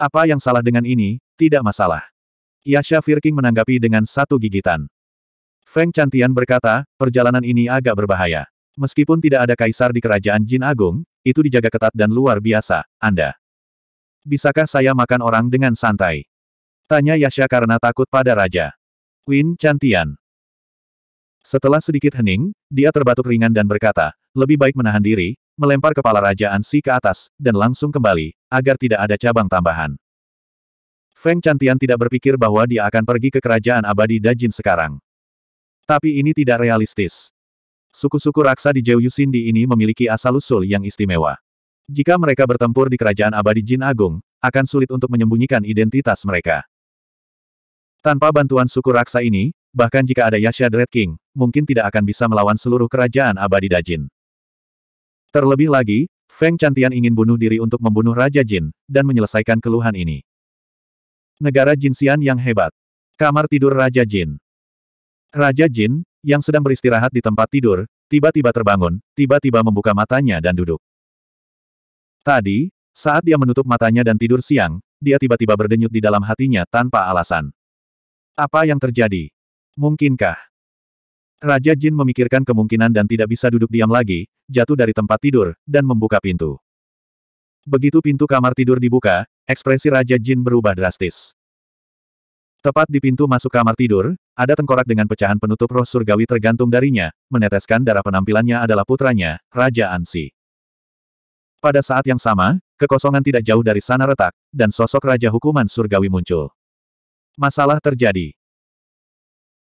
Apa yang salah dengan ini, tidak masalah. Yasha King menanggapi dengan satu gigitan. Feng Chantian berkata, perjalanan ini agak berbahaya. Meskipun tidak ada kaisar di kerajaan Jin Agung, itu dijaga ketat dan luar biasa, Anda. Bisakah saya makan orang dengan santai? Tanya Yasha karena takut pada raja. Win Chantian. Setelah sedikit hening, dia terbatuk ringan dan berkata, lebih baik menahan diri, melempar kepala Raja Ansi ke atas, dan langsung kembali, agar tidak ada cabang tambahan. Feng Cantian tidak berpikir bahwa dia akan pergi ke kerajaan abadi Dajin sekarang. Tapi ini tidak realistis. Suku-suku raksa di Jiu Sindi ini memiliki asal-usul yang istimewa. Jika mereka bertempur di kerajaan abadi Jin Agung, akan sulit untuk menyembunyikan identitas mereka. Tanpa bantuan suku raksa ini, Bahkan jika ada Yasha Dread King, mungkin tidak akan bisa melawan seluruh kerajaan abadi Dajin. Terlebih lagi, Feng Cantian ingin bunuh diri untuk membunuh Raja Jin, dan menyelesaikan keluhan ini. Negara Jin Jinxian yang hebat. Kamar tidur Raja Jin. Raja Jin, yang sedang beristirahat di tempat tidur, tiba-tiba terbangun, tiba-tiba membuka matanya dan duduk. Tadi, saat dia menutup matanya dan tidur siang, dia tiba-tiba berdenyut di dalam hatinya tanpa alasan. Apa yang terjadi? Mungkinkah? Raja Jin memikirkan kemungkinan dan tidak bisa duduk diam lagi, jatuh dari tempat tidur, dan membuka pintu. Begitu pintu kamar tidur dibuka, ekspresi Raja Jin berubah drastis. Tepat di pintu masuk kamar tidur, ada tengkorak dengan pecahan penutup roh surgawi tergantung darinya, meneteskan darah penampilannya adalah putranya, Raja Ansi. Pada saat yang sama, kekosongan tidak jauh dari sana retak, dan sosok Raja Hukuman Surgawi muncul. Masalah terjadi.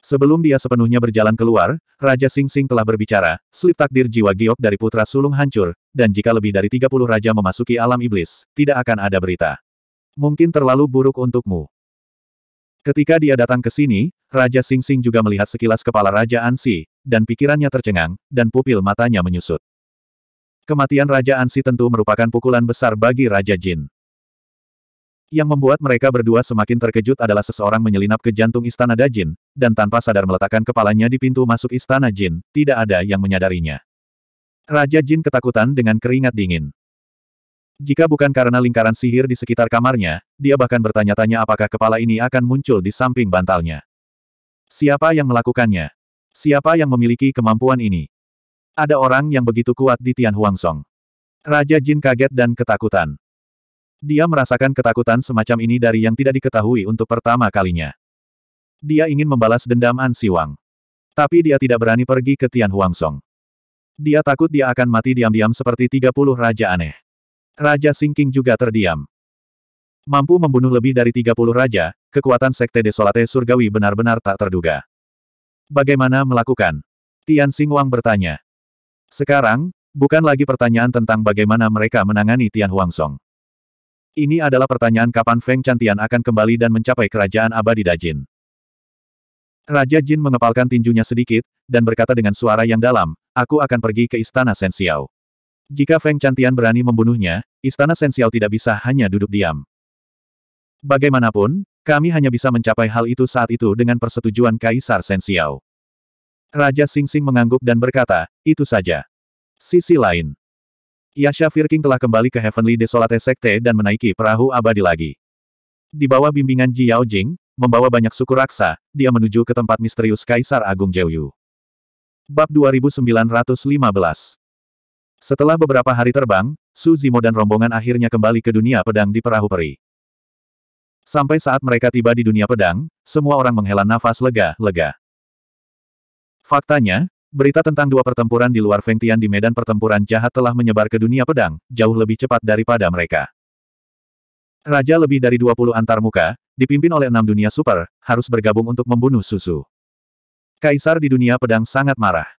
Sebelum dia sepenuhnya berjalan keluar, Raja Sing Sing telah berbicara, slip takdir jiwa giok dari putra sulung hancur, dan jika lebih dari 30 raja memasuki alam iblis, tidak akan ada berita. Mungkin terlalu buruk untukmu. Ketika dia datang ke sini, Raja Sing Sing juga melihat sekilas kepala Raja Ansi, dan pikirannya tercengang, dan pupil matanya menyusut. Kematian Raja Ansi tentu merupakan pukulan besar bagi Raja Jin. Yang membuat mereka berdua semakin terkejut adalah seseorang menyelinap ke jantung istana Dajin, dan tanpa sadar meletakkan kepalanya di pintu masuk istana Jin, tidak ada yang menyadarinya. Raja Jin ketakutan dengan keringat dingin. Jika bukan karena lingkaran sihir di sekitar kamarnya, dia bahkan bertanya-tanya apakah kepala ini akan muncul di samping bantalnya. Siapa yang melakukannya? Siapa yang memiliki kemampuan ini? Ada orang yang begitu kuat di Tian Huangsong. Raja Jin kaget dan ketakutan. Dia merasakan ketakutan semacam ini dari yang tidak diketahui untuk pertama kalinya. Dia ingin membalas dendam An Siwang. Tapi dia tidak berani pergi ke Tian Song. Dia takut dia akan mati diam-diam seperti 30 raja aneh. Raja Singking juga terdiam. Mampu membunuh lebih dari 30 raja, kekuatan Sekte Desolate Surgawi benar-benar tak terduga. Bagaimana melakukan? Tian Xingwang bertanya. Sekarang, bukan lagi pertanyaan tentang bagaimana mereka menangani Tian Huangsong. Ini adalah pertanyaan kapan Feng Cantian akan kembali dan mencapai kerajaan abadi Dajin. Raja Jin mengepalkan tinjunya sedikit, dan berkata dengan suara yang dalam, aku akan pergi ke Istana Sensiao. Jika Feng Cantian berani membunuhnya, Istana Sensiao tidak bisa hanya duduk diam. Bagaimanapun, kami hanya bisa mencapai hal itu saat itu dengan persetujuan Kaisar Sensiao. Raja Sing Sing mengangguk dan berkata, itu saja. Sisi lain, Yasha Firking telah kembali ke Heavenly Desolate Sekte dan menaiki perahu abadi lagi. Di bawah bimbingan Ji Yao Jing, membawa banyak suku raksa, dia menuju ke tempat misterius Kaisar Agung Jeyu. Bab 2915 Setelah beberapa hari terbang, Su Zimo dan rombongan akhirnya kembali ke dunia pedang di perahu peri. Sampai saat mereka tiba di dunia pedang, semua orang menghela nafas lega-lega. Faktanya, Berita tentang dua pertempuran di luar Fengtian di medan pertempuran jahat telah menyebar ke dunia pedang, jauh lebih cepat daripada mereka. Raja lebih dari 20 muka, dipimpin oleh enam dunia super, harus bergabung untuk membunuh Susu. Kaisar di dunia pedang sangat marah.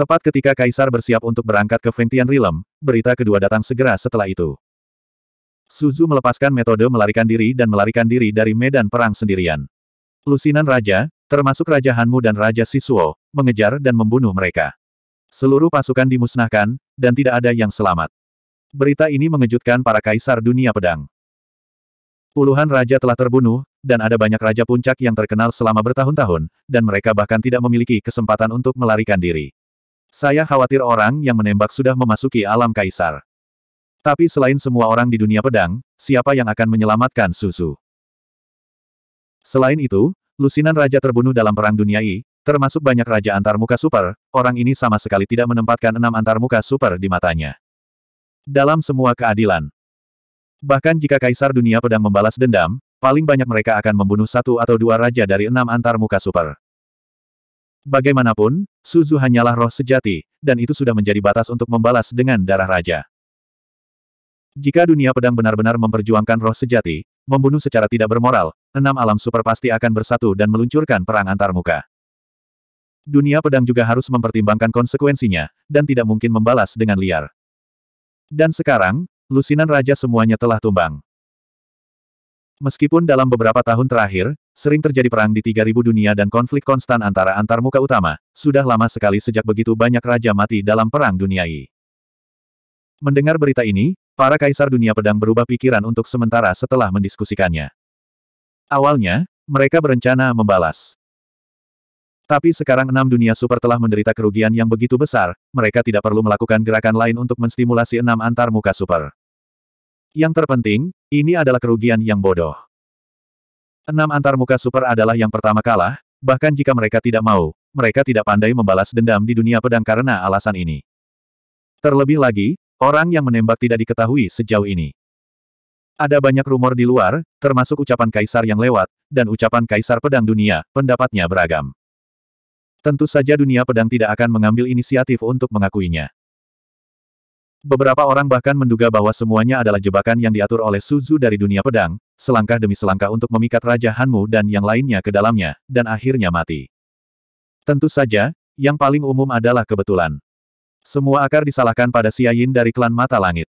Tepat ketika Kaisar bersiap untuk berangkat ke Fengtian Realm, berita kedua datang segera setelah itu. Suzu melepaskan metode melarikan diri dan melarikan diri dari medan perang sendirian. Lusinan Raja, termasuk Raja Hanmu dan Raja Sisuo, mengejar dan membunuh mereka. Seluruh pasukan dimusnahkan, dan tidak ada yang selamat. Berita ini mengejutkan para kaisar dunia pedang. Puluhan raja telah terbunuh, dan ada banyak raja puncak yang terkenal selama bertahun-tahun, dan mereka bahkan tidak memiliki kesempatan untuk melarikan diri. Saya khawatir orang yang menembak sudah memasuki alam kaisar. Tapi selain semua orang di dunia pedang, siapa yang akan menyelamatkan Susu? Selain itu, Lusinan raja terbunuh dalam Perang Dunia I, termasuk banyak raja antarmuka super, orang ini sama sekali tidak menempatkan enam antarmuka super di matanya. Dalam semua keadilan. Bahkan jika Kaisar Dunia Pedang membalas dendam, paling banyak mereka akan membunuh satu atau dua raja dari enam antarmuka super. Bagaimanapun, Suzu hanyalah roh sejati, dan itu sudah menjadi batas untuk membalas dengan darah raja. Jika dunia pedang benar-benar memperjuangkan roh sejati, membunuh secara tidak bermoral, enam alam super pasti akan bersatu dan meluncurkan perang antarmuka. Dunia pedang juga harus mempertimbangkan konsekuensinya, dan tidak mungkin membalas dengan liar. Dan sekarang, lusinan raja semuanya telah tumbang. Meskipun dalam beberapa tahun terakhir, sering terjadi perang di 3000 dunia dan konflik konstan antara antarmuka utama, sudah lama sekali sejak begitu banyak raja mati dalam perang duniai. Mendengar berita ini, Para kaisar dunia pedang berubah pikiran untuk sementara setelah mendiskusikannya. Awalnya, mereka berencana membalas. Tapi sekarang enam dunia super telah menderita kerugian yang begitu besar, mereka tidak perlu melakukan gerakan lain untuk menstimulasi enam antar muka super. Yang terpenting, ini adalah kerugian yang bodoh. Enam antar muka super adalah yang pertama kalah, bahkan jika mereka tidak mau, mereka tidak pandai membalas dendam di dunia pedang karena alasan ini. Terlebih lagi, Orang yang menembak tidak diketahui sejauh ini. Ada banyak rumor di luar, termasuk ucapan kaisar yang lewat, dan ucapan kaisar pedang dunia, pendapatnya beragam. Tentu saja dunia pedang tidak akan mengambil inisiatif untuk mengakuinya. Beberapa orang bahkan menduga bahwa semuanya adalah jebakan yang diatur oleh Suzu dari dunia pedang, selangkah demi selangkah untuk memikat Raja Hanmu dan yang lainnya ke dalamnya, dan akhirnya mati. Tentu saja, yang paling umum adalah kebetulan. Semua akar disalahkan pada Yin dari klan Mata Langit.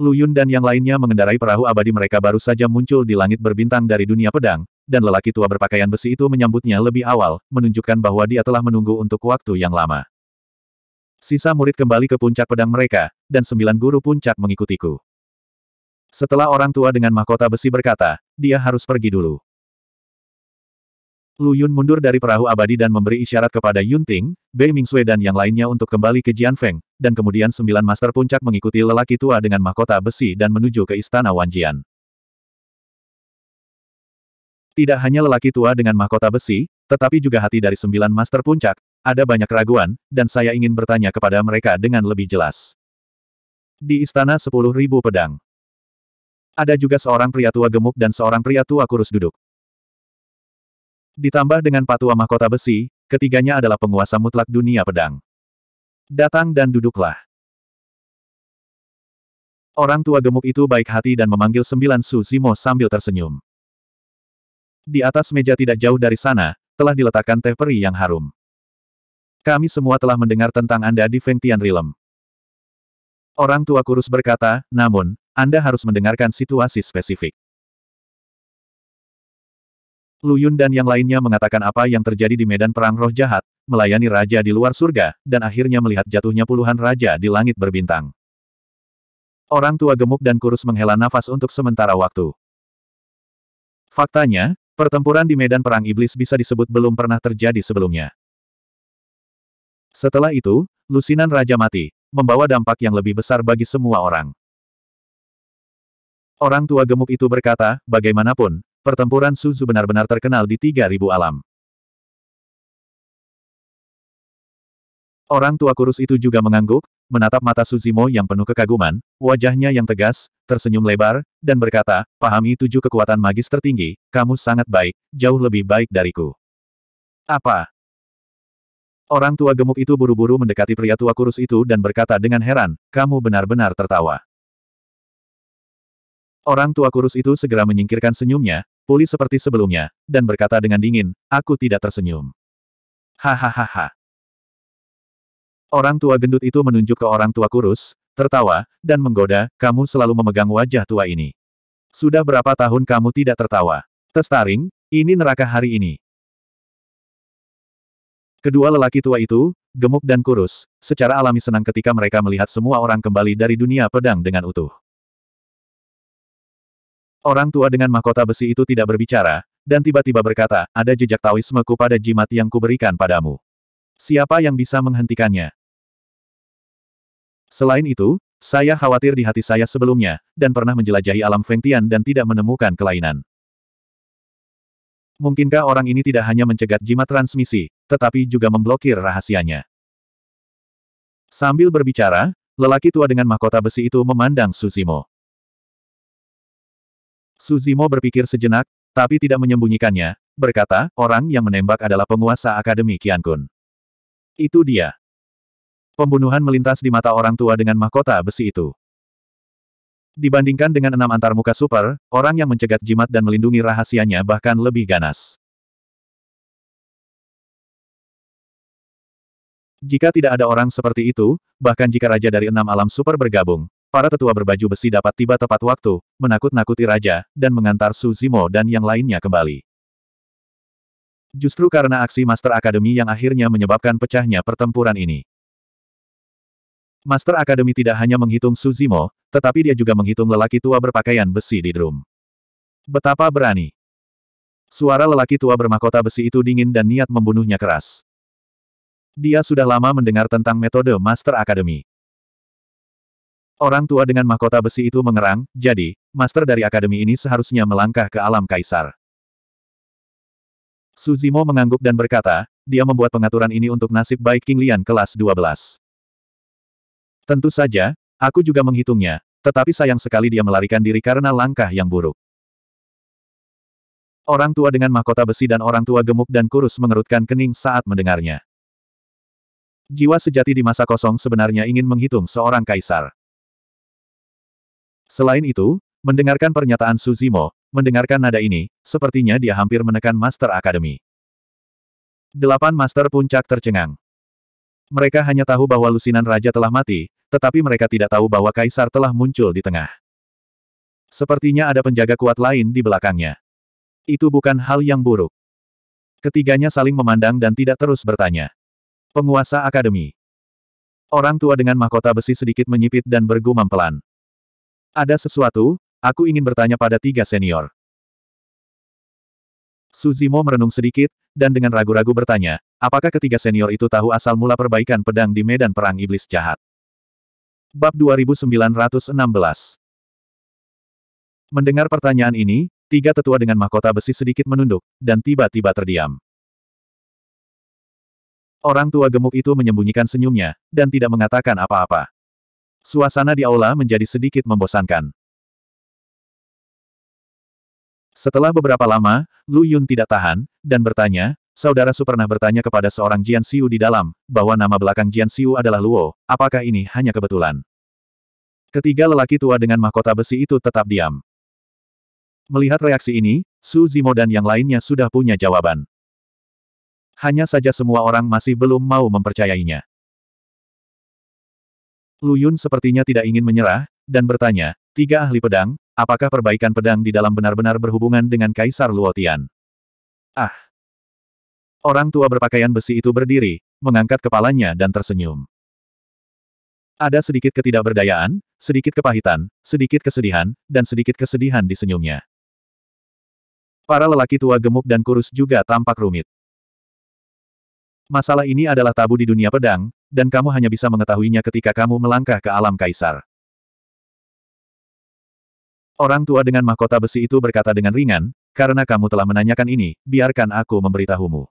Lu Yun dan yang lainnya mengendarai perahu abadi mereka baru saja muncul di langit berbintang dari dunia pedang, dan lelaki tua berpakaian besi itu menyambutnya lebih awal, menunjukkan bahwa dia telah menunggu untuk waktu yang lama. Sisa murid kembali ke puncak pedang mereka, dan sembilan guru puncak mengikutiku. Setelah orang tua dengan mahkota besi berkata, dia harus pergi dulu. Lu Yun mundur dari perahu abadi dan memberi isyarat kepada Yun Ting, Bei Mingxue, dan yang lainnya untuk kembali ke Jian Feng, dan kemudian sembilan master puncak mengikuti lelaki tua dengan mahkota besi dan menuju ke istana Wan Jian. Tidak hanya lelaki tua dengan mahkota besi, tetapi juga hati dari sembilan master puncak, ada banyak keraguan, dan saya ingin bertanya kepada mereka dengan lebih jelas. Di istana sepuluh ribu pedang. Ada juga seorang pria tua gemuk dan seorang pria tua kurus duduk. Ditambah dengan patua mahkota besi, ketiganya adalah penguasa mutlak dunia pedang. Datang dan duduklah. Orang tua gemuk itu baik hati dan memanggil sembilan Su Zimo sambil tersenyum. Di atas meja tidak jauh dari sana, telah diletakkan teh peri yang harum. Kami semua telah mendengar tentang Anda di Feng Tian Realm. Orang tua kurus berkata, namun, Anda harus mendengarkan situasi spesifik. Luyun dan yang lainnya mengatakan apa yang terjadi di medan perang roh jahat, melayani raja di luar surga, dan akhirnya melihat jatuhnya puluhan raja di langit berbintang. Orang tua gemuk dan kurus menghela nafas untuk sementara waktu. Faktanya, pertempuran di medan perang iblis bisa disebut belum pernah terjadi sebelumnya. Setelah itu, lusinan raja mati, membawa dampak yang lebih besar bagi semua orang. Orang tua gemuk itu berkata, bagaimanapun, Pertempuran Suzu benar-benar terkenal di 3000 alam. Orang tua kurus itu juga mengangguk, menatap mata Suzimo yang penuh kekaguman, wajahnya yang tegas, tersenyum lebar, dan berkata, pahami tujuh kekuatan magis tertinggi, kamu sangat baik, jauh lebih baik dariku. Apa? Orang tua gemuk itu buru-buru mendekati pria tua kurus itu dan berkata dengan heran, kamu benar-benar tertawa. Orang tua kurus itu segera menyingkirkan senyumnya, pulih seperti sebelumnya, dan berkata dengan dingin, aku tidak tersenyum. Hahaha. Orang tua gendut itu menunjuk ke orang tua kurus, tertawa, dan menggoda, kamu selalu memegang wajah tua ini. Sudah berapa tahun kamu tidak tertawa? Testaring, ini neraka hari ini. Kedua lelaki tua itu, gemuk dan kurus, secara alami senang ketika mereka melihat semua orang kembali dari dunia pedang dengan utuh. Orang tua dengan mahkota besi itu tidak berbicara, dan tiba-tiba berkata, ada jejak Taoismeku pada jimat yang kuberikan padamu. Siapa yang bisa menghentikannya? Selain itu, saya khawatir di hati saya sebelumnya, dan pernah menjelajahi alam Fengtian dan tidak menemukan kelainan. Mungkinkah orang ini tidak hanya mencegat jimat transmisi, tetapi juga memblokir rahasianya? Sambil berbicara, lelaki tua dengan mahkota besi itu memandang Susimo. Suzimo berpikir sejenak, tapi tidak menyembunyikannya, berkata, orang yang menembak adalah penguasa Akademi Kun. Itu dia. Pembunuhan melintas di mata orang tua dengan mahkota besi itu. Dibandingkan dengan enam antarmuka super, orang yang mencegat jimat dan melindungi rahasianya bahkan lebih ganas. Jika tidak ada orang seperti itu, bahkan jika raja dari enam alam super bergabung, Para tetua berbaju besi dapat tiba tepat waktu, menakut-nakuti raja, dan mengantar Su Zimo dan yang lainnya kembali. Justru karena aksi Master Akademi yang akhirnya menyebabkan pecahnya pertempuran ini. Master Akademi tidak hanya menghitung Su Zimo, tetapi dia juga menghitung lelaki tua berpakaian besi di drum. Betapa berani. Suara lelaki tua bermahkota besi itu dingin dan niat membunuhnya keras. Dia sudah lama mendengar tentang metode Master Akademi. Orang tua dengan mahkota besi itu mengerang, jadi, master dari akademi ini seharusnya melangkah ke alam kaisar. Suzimo mengangguk dan berkata, dia membuat pengaturan ini untuk nasib baik King Lian kelas 12. Tentu saja, aku juga menghitungnya, tetapi sayang sekali dia melarikan diri karena langkah yang buruk. Orang tua dengan mahkota besi dan orang tua gemuk dan kurus mengerutkan kening saat mendengarnya. Jiwa sejati di masa kosong sebenarnya ingin menghitung seorang kaisar. Selain itu, mendengarkan pernyataan Suzimo, mendengarkan nada ini, sepertinya dia hampir menekan Master Academy. Delapan Master Puncak tercengang. Mereka hanya tahu bahwa lusinan raja telah mati, tetapi mereka tidak tahu bahwa kaisar telah muncul di tengah. Sepertinya ada penjaga kuat lain di belakangnya. Itu bukan hal yang buruk. Ketiganya saling memandang dan tidak terus bertanya. Penguasa Akademi. Orang tua dengan mahkota besi sedikit menyipit dan bergumam pelan. Ada sesuatu, aku ingin bertanya pada tiga senior. Suzimo merenung sedikit, dan dengan ragu-ragu bertanya, apakah ketiga senior itu tahu asal mula perbaikan pedang di medan perang iblis jahat? Bab 2916 Mendengar pertanyaan ini, tiga tetua dengan mahkota besi sedikit menunduk, dan tiba-tiba terdiam. Orang tua gemuk itu menyembunyikan senyumnya, dan tidak mengatakan apa-apa. Suasana di aula menjadi sedikit membosankan. Setelah beberapa lama, Lu Yun tidak tahan, dan bertanya, Saudara Su pernah bertanya kepada seorang Jian Xiu di dalam, bahwa nama belakang Jian Xiu adalah Luo, apakah ini hanya kebetulan? Ketiga lelaki tua dengan mahkota besi itu tetap diam. Melihat reaksi ini, Su Zimo dan yang lainnya sudah punya jawaban. Hanya saja semua orang masih belum mau mempercayainya. Luyun sepertinya tidak ingin menyerah, dan bertanya, tiga ahli pedang, apakah perbaikan pedang di dalam benar-benar berhubungan dengan Kaisar Luotian? Ah! Orang tua berpakaian besi itu berdiri, mengangkat kepalanya dan tersenyum. Ada sedikit ketidakberdayaan, sedikit kepahitan, sedikit kesedihan, dan sedikit kesedihan di senyumnya. Para lelaki tua gemuk dan kurus juga tampak rumit. Masalah ini adalah tabu di dunia pedang, dan kamu hanya bisa mengetahuinya ketika kamu melangkah ke alam kaisar. Orang tua dengan mahkota besi itu berkata dengan ringan, karena kamu telah menanyakan ini, biarkan aku memberitahumu.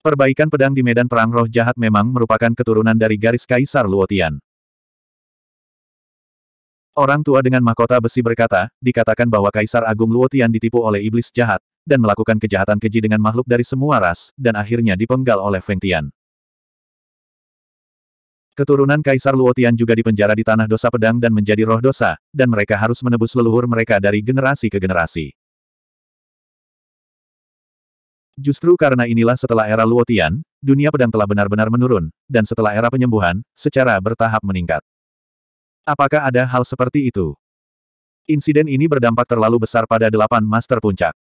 Perbaikan pedang di medan perang roh jahat memang merupakan keturunan dari garis Kaisar Luotian. Orang tua dengan mahkota besi berkata, dikatakan bahwa Kaisar Agung Luotian ditipu oleh iblis jahat, dan melakukan kejahatan keji dengan makhluk dari semua ras, dan akhirnya dipenggal oleh Feng Tian. Keturunan Kaisar Luotian juga dipenjara di Tanah Dosa Pedang dan menjadi roh dosa, dan mereka harus menebus leluhur mereka dari generasi ke generasi. Justru karena inilah setelah era Luotian, dunia pedang telah benar-benar menurun, dan setelah era penyembuhan, secara bertahap meningkat. Apakah ada hal seperti itu? Insiden ini berdampak terlalu besar pada delapan master puncak.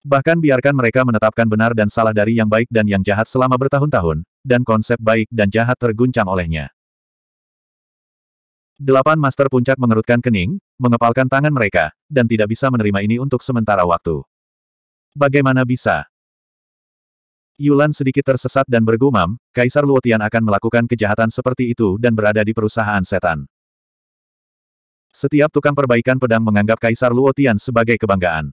Bahkan biarkan mereka menetapkan benar dan salah dari yang baik dan yang jahat selama bertahun-tahun, dan konsep baik dan jahat terguncang olehnya. Delapan master puncak mengerutkan kening, mengepalkan tangan mereka, dan tidak bisa menerima ini untuk sementara waktu. Bagaimana bisa? Yulan sedikit tersesat dan bergumam, Kaisar Luotian akan melakukan kejahatan seperti itu dan berada di perusahaan setan. Setiap tukang perbaikan pedang menganggap Kaisar Luotian sebagai kebanggaan.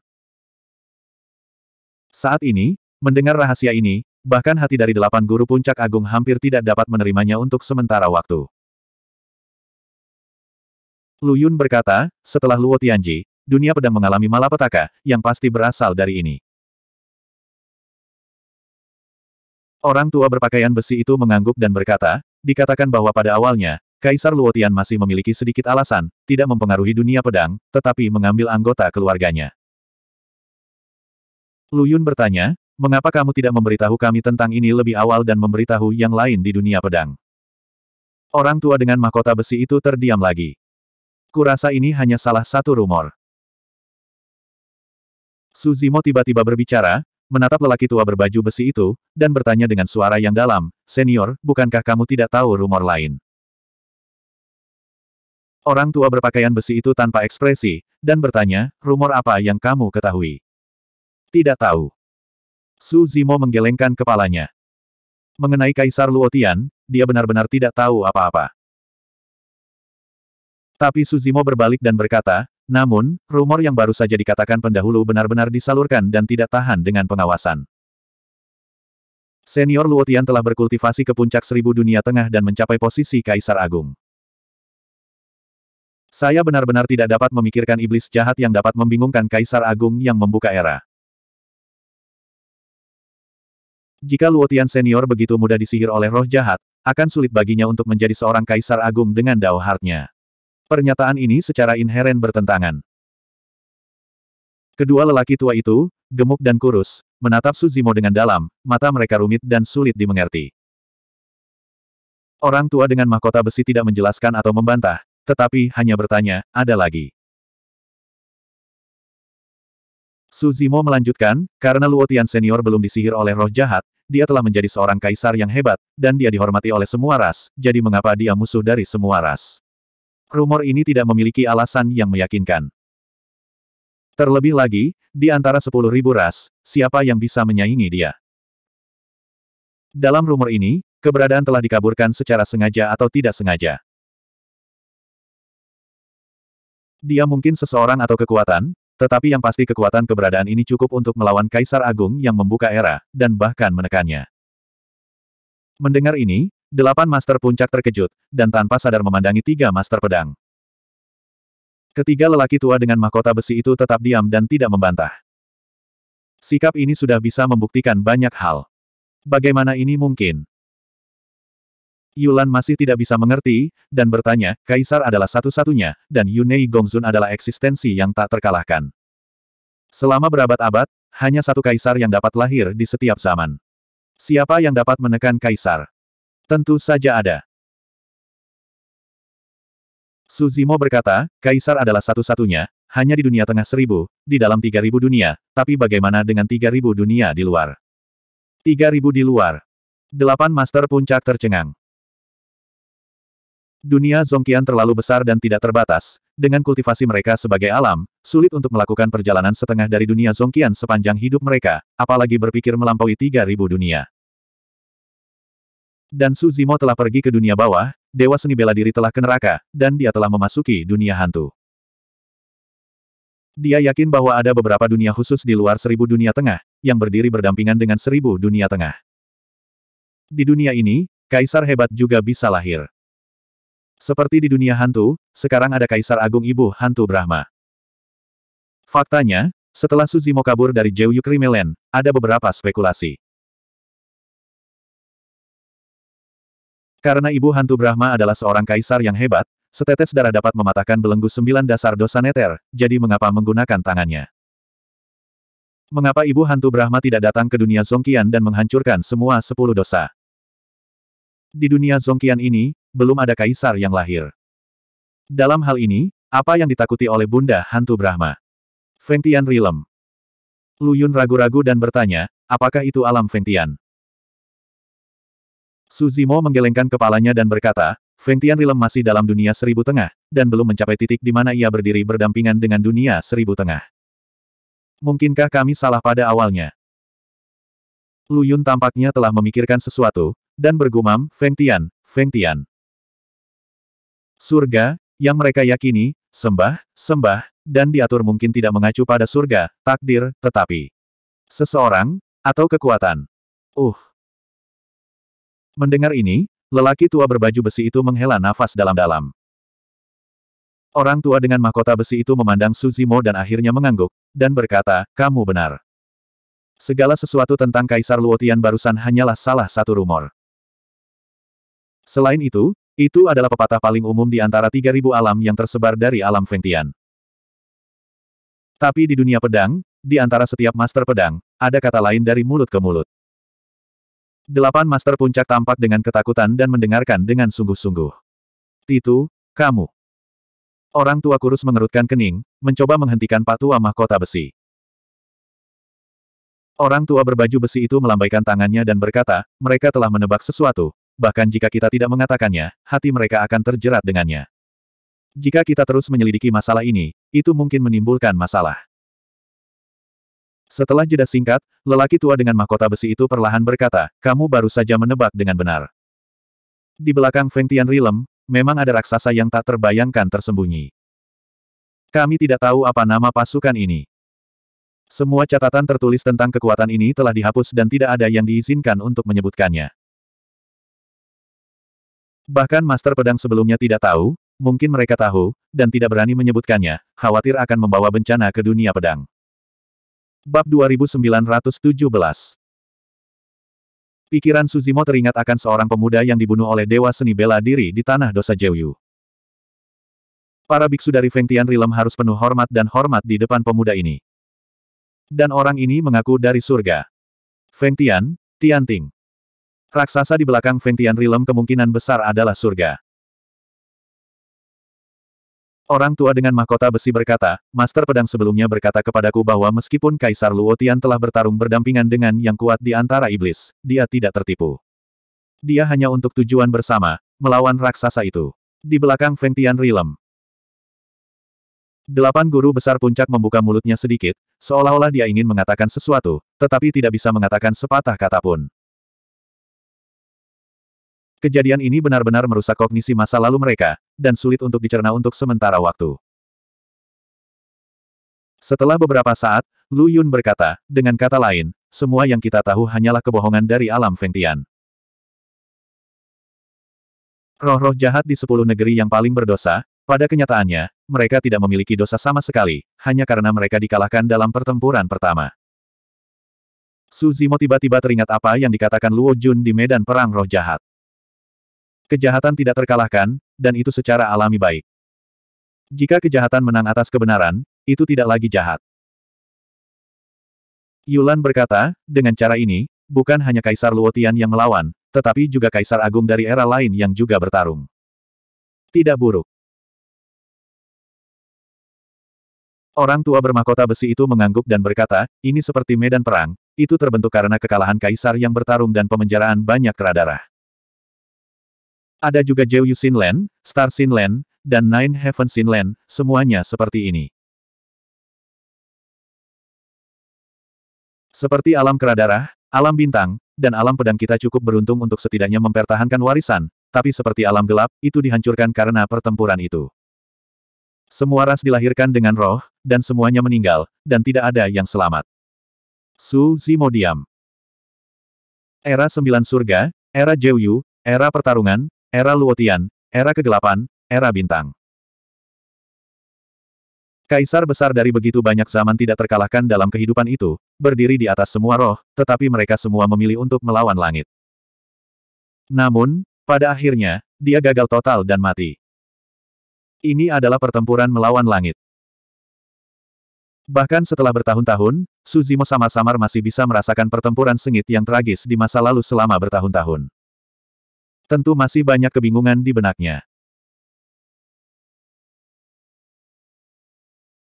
Saat ini, mendengar rahasia ini, Bahkan hati dari delapan guru puncak agung hampir tidak dapat menerimanya untuk sementara waktu. Lu Yun berkata, setelah Luo Tianji, dunia pedang mengalami malapetaka, yang pasti berasal dari ini. Orang tua berpakaian besi itu mengangguk dan berkata, dikatakan bahwa pada awalnya, Kaisar Luo Tian masih memiliki sedikit alasan, tidak mempengaruhi dunia pedang, tetapi mengambil anggota keluarganya. Lu Yun bertanya, Mengapa kamu tidak memberitahu kami tentang ini lebih awal dan memberitahu yang lain di dunia pedang? Orang tua dengan mahkota besi itu terdiam lagi. Kurasa ini hanya salah satu rumor. Suzimo tiba-tiba berbicara, menatap lelaki tua berbaju besi itu, dan bertanya dengan suara yang dalam, Senior, bukankah kamu tidak tahu rumor lain? Orang tua berpakaian besi itu tanpa ekspresi, dan bertanya, rumor apa yang kamu ketahui? Tidak tahu. Su Zimo menggelengkan kepalanya. Mengenai Kaisar Luotian, dia benar-benar tidak tahu apa-apa. Tapi Su Zimo berbalik dan berkata, namun, rumor yang baru saja dikatakan pendahulu benar-benar disalurkan dan tidak tahan dengan pengawasan. Senior Luotian telah berkultivasi ke puncak seribu dunia tengah dan mencapai posisi Kaisar Agung. Saya benar-benar tidak dapat memikirkan iblis jahat yang dapat membingungkan Kaisar Agung yang membuka era. Jika Luotian senior begitu mudah disihir oleh roh jahat, akan sulit baginya untuk menjadi seorang kaisar agung dengan Dao heart Pernyataan ini secara inheren bertentangan. Kedua lelaki tua itu, gemuk dan kurus, menatap Suzimo dengan dalam, mata mereka rumit dan sulit dimengerti. Orang tua dengan mahkota besi tidak menjelaskan atau membantah, tetapi hanya bertanya, ada lagi. Su Zimo melanjutkan, karena Luo Tian senior belum disihir oleh roh jahat, dia telah menjadi seorang kaisar yang hebat, dan dia dihormati oleh semua ras, jadi mengapa dia musuh dari semua ras? Rumor ini tidak memiliki alasan yang meyakinkan. Terlebih lagi, di antara sepuluh ribu ras, siapa yang bisa menyaingi dia? Dalam rumor ini, keberadaan telah dikaburkan secara sengaja atau tidak sengaja. Dia mungkin seseorang atau kekuatan, tetapi yang pasti kekuatan keberadaan ini cukup untuk melawan Kaisar Agung yang membuka era, dan bahkan menekannya. Mendengar ini, delapan master puncak terkejut, dan tanpa sadar memandangi tiga master pedang. Ketiga lelaki tua dengan mahkota besi itu tetap diam dan tidak membantah. Sikap ini sudah bisa membuktikan banyak hal. Bagaimana ini mungkin? Yulan masih tidak bisa mengerti, dan bertanya, Kaisar adalah satu-satunya, dan Yunei Gongzun adalah eksistensi yang tak terkalahkan. Selama berabad-abad, hanya satu Kaisar yang dapat lahir di setiap zaman. Siapa yang dapat menekan Kaisar? Tentu saja ada. Suzimo berkata, Kaisar adalah satu-satunya, hanya di dunia tengah seribu, di dalam tiga ribu dunia, tapi bagaimana dengan tiga ribu dunia di luar? Tiga ribu di luar. Delapan master puncak tercengang. Dunia Zongkian terlalu besar dan tidak terbatas. Dengan kultivasi mereka sebagai alam, sulit untuk melakukan perjalanan setengah dari dunia Zongkian sepanjang hidup mereka, apalagi berpikir melampaui 3000 dunia. Dan Su Zimo telah pergi ke dunia bawah, dewa seni bela diri telah ke neraka, dan dia telah memasuki dunia hantu. Dia yakin bahwa ada beberapa dunia khusus di luar seribu dunia tengah, yang berdiri berdampingan dengan seribu dunia tengah. Di dunia ini, kaisar hebat juga bisa lahir. Seperti di dunia hantu, sekarang ada Kaisar Agung Ibu Hantu Brahma. Faktanya, setelah Suzimo kabur dari Jeyu Krimelen, ada beberapa spekulasi. Karena Ibu Hantu Brahma adalah seorang kaisar yang hebat, setetes darah dapat mematahkan belenggu sembilan dasar dosa neter, jadi mengapa menggunakan tangannya? Mengapa Ibu Hantu Brahma tidak datang ke dunia Zongkian dan menghancurkan semua sepuluh dosa? Di dunia Zongkian ini, belum ada kaisar yang lahir. Dalam hal ini, apa yang ditakuti oleh Bunda Hantu Brahma? Feng Tian rilem. Yun ragu-ragu dan bertanya, apakah itu alam Feng Tian? Zimo menggelengkan kepalanya dan berkata, Feng Tian rilem masih dalam dunia seribu tengah, dan belum mencapai titik di mana ia berdiri berdampingan dengan dunia seribu tengah. Mungkinkah kami salah pada awalnya? Lu Yun tampaknya telah memikirkan sesuatu, dan bergumam, Feng Tian, Feng Tian. Surga, yang mereka yakini, sembah, sembah, dan diatur mungkin tidak mengacu pada surga, takdir, tetapi seseorang, atau kekuatan. Uh. Mendengar ini, lelaki tua berbaju besi itu menghela nafas dalam-dalam. Orang tua dengan mahkota besi itu memandang Suzimo dan akhirnya mengangguk, dan berkata, kamu benar. Segala sesuatu tentang Kaisar Luotian barusan hanyalah salah satu rumor. Selain itu, itu adalah pepatah paling umum di antara 3000 alam yang tersebar dari alam Fengtian. Tapi di dunia pedang, di antara setiap master pedang, ada kata lain dari mulut ke mulut. Delapan master puncak tampak dengan ketakutan dan mendengarkan dengan sungguh-sungguh. Titu, kamu. Orang tua kurus mengerutkan kening, mencoba menghentikan patua mahkota besi. Orang tua berbaju besi itu melambaikan tangannya dan berkata, mereka telah menebak sesuatu, bahkan jika kita tidak mengatakannya, hati mereka akan terjerat dengannya. Jika kita terus menyelidiki masalah ini, itu mungkin menimbulkan masalah. Setelah jeda singkat, lelaki tua dengan mahkota besi itu perlahan berkata, kamu baru saja menebak dengan benar. Di belakang Feng Tian Rilem, memang ada raksasa yang tak terbayangkan tersembunyi. Kami tidak tahu apa nama pasukan ini. Semua catatan tertulis tentang kekuatan ini telah dihapus dan tidak ada yang diizinkan untuk menyebutkannya. Bahkan Master Pedang sebelumnya tidak tahu, mungkin mereka tahu, dan tidak berani menyebutkannya, khawatir akan membawa bencana ke dunia pedang. Bab 2917 Pikiran Suzimo teringat akan seorang pemuda yang dibunuh oleh Dewa Seni Bela Diri di Tanah Dosa Jeoyu. Para biksu dari Feng Tian Rilem harus penuh hormat dan hormat di depan pemuda ini. Dan orang ini mengaku dari surga. Feng Tian, Tian Ting. Raksasa di belakang Ventian Rilem kemungkinan besar adalah surga. Orang tua dengan mahkota besi berkata, Master Pedang sebelumnya berkata kepadaku bahwa meskipun Kaisar Luotian telah bertarung berdampingan dengan yang kuat di antara iblis, dia tidak tertipu. Dia hanya untuk tujuan bersama, melawan raksasa itu. Di belakang Ventian Rilem. Delapan guru besar puncak membuka mulutnya sedikit, seolah-olah dia ingin mengatakan sesuatu, tetapi tidak bisa mengatakan sepatah kata pun. Kejadian ini benar-benar merusak kognisi masa lalu mereka, dan sulit untuk dicerna untuk sementara waktu. Setelah beberapa saat, Lu Yun berkata, dengan kata lain, semua yang kita tahu hanyalah kebohongan dari alam Feng Tian. Roh-roh jahat di sepuluh negeri yang paling berdosa, pada kenyataannya, mereka tidak memiliki dosa sama sekali, hanya karena mereka dikalahkan dalam pertempuran pertama. Su Zimo tiba-tiba teringat apa yang dikatakan Luo Jun di medan perang roh jahat. Kejahatan tidak terkalahkan, dan itu secara alami baik. Jika kejahatan menang atas kebenaran, itu tidak lagi jahat. Yulan berkata, dengan cara ini, bukan hanya Kaisar Luotian yang melawan, tetapi juga Kaisar Agung dari era lain yang juga bertarung. Tidak buruk. Orang tua bermahkota besi itu mengangguk dan berkata, ini seperti medan perang, itu terbentuk karena kekalahan Kaisar yang bertarung dan pemenjaraan banyak kera darah. Ada juga Jeyu Sinland, Star Sinland, dan Nine Heaven Sinland, semuanya seperti ini. Seperti alam keradarah, alam bintang, dan alam pedang kita cukup beruntung untuk setidaknya mempertahankan warisan, tapi seperti alam gelap, itu dihancurkan karena pertempuran itu. Semua ras dilahirkan dengan roh, dan semuanya meninggal, dan tidak ada yang selamat. Su Zimodiam Era Sembilan Surga, Era Jeuyu, Era Pertarungan, Era Luotian, Era Kegelapan, Era Bintang. Kaisar besar dari begitu banyak zaman tidak terkalahkan dalam kehidupan itu, berdiri di atas semua roh, tetapi mereka semua memilih untuk melawan langit. Namun, pada akhirnya, dia gagal total dan mati. Ini adalah pertempuran melawan langit. Bahkan setelah bertahun-tahun, Suzimo sama-sama masih bisa merasakan pertempuran sengit yang tragis di masa lalu selama bertahun-tahun. Tentu masih banyak kebingungan di benaknya.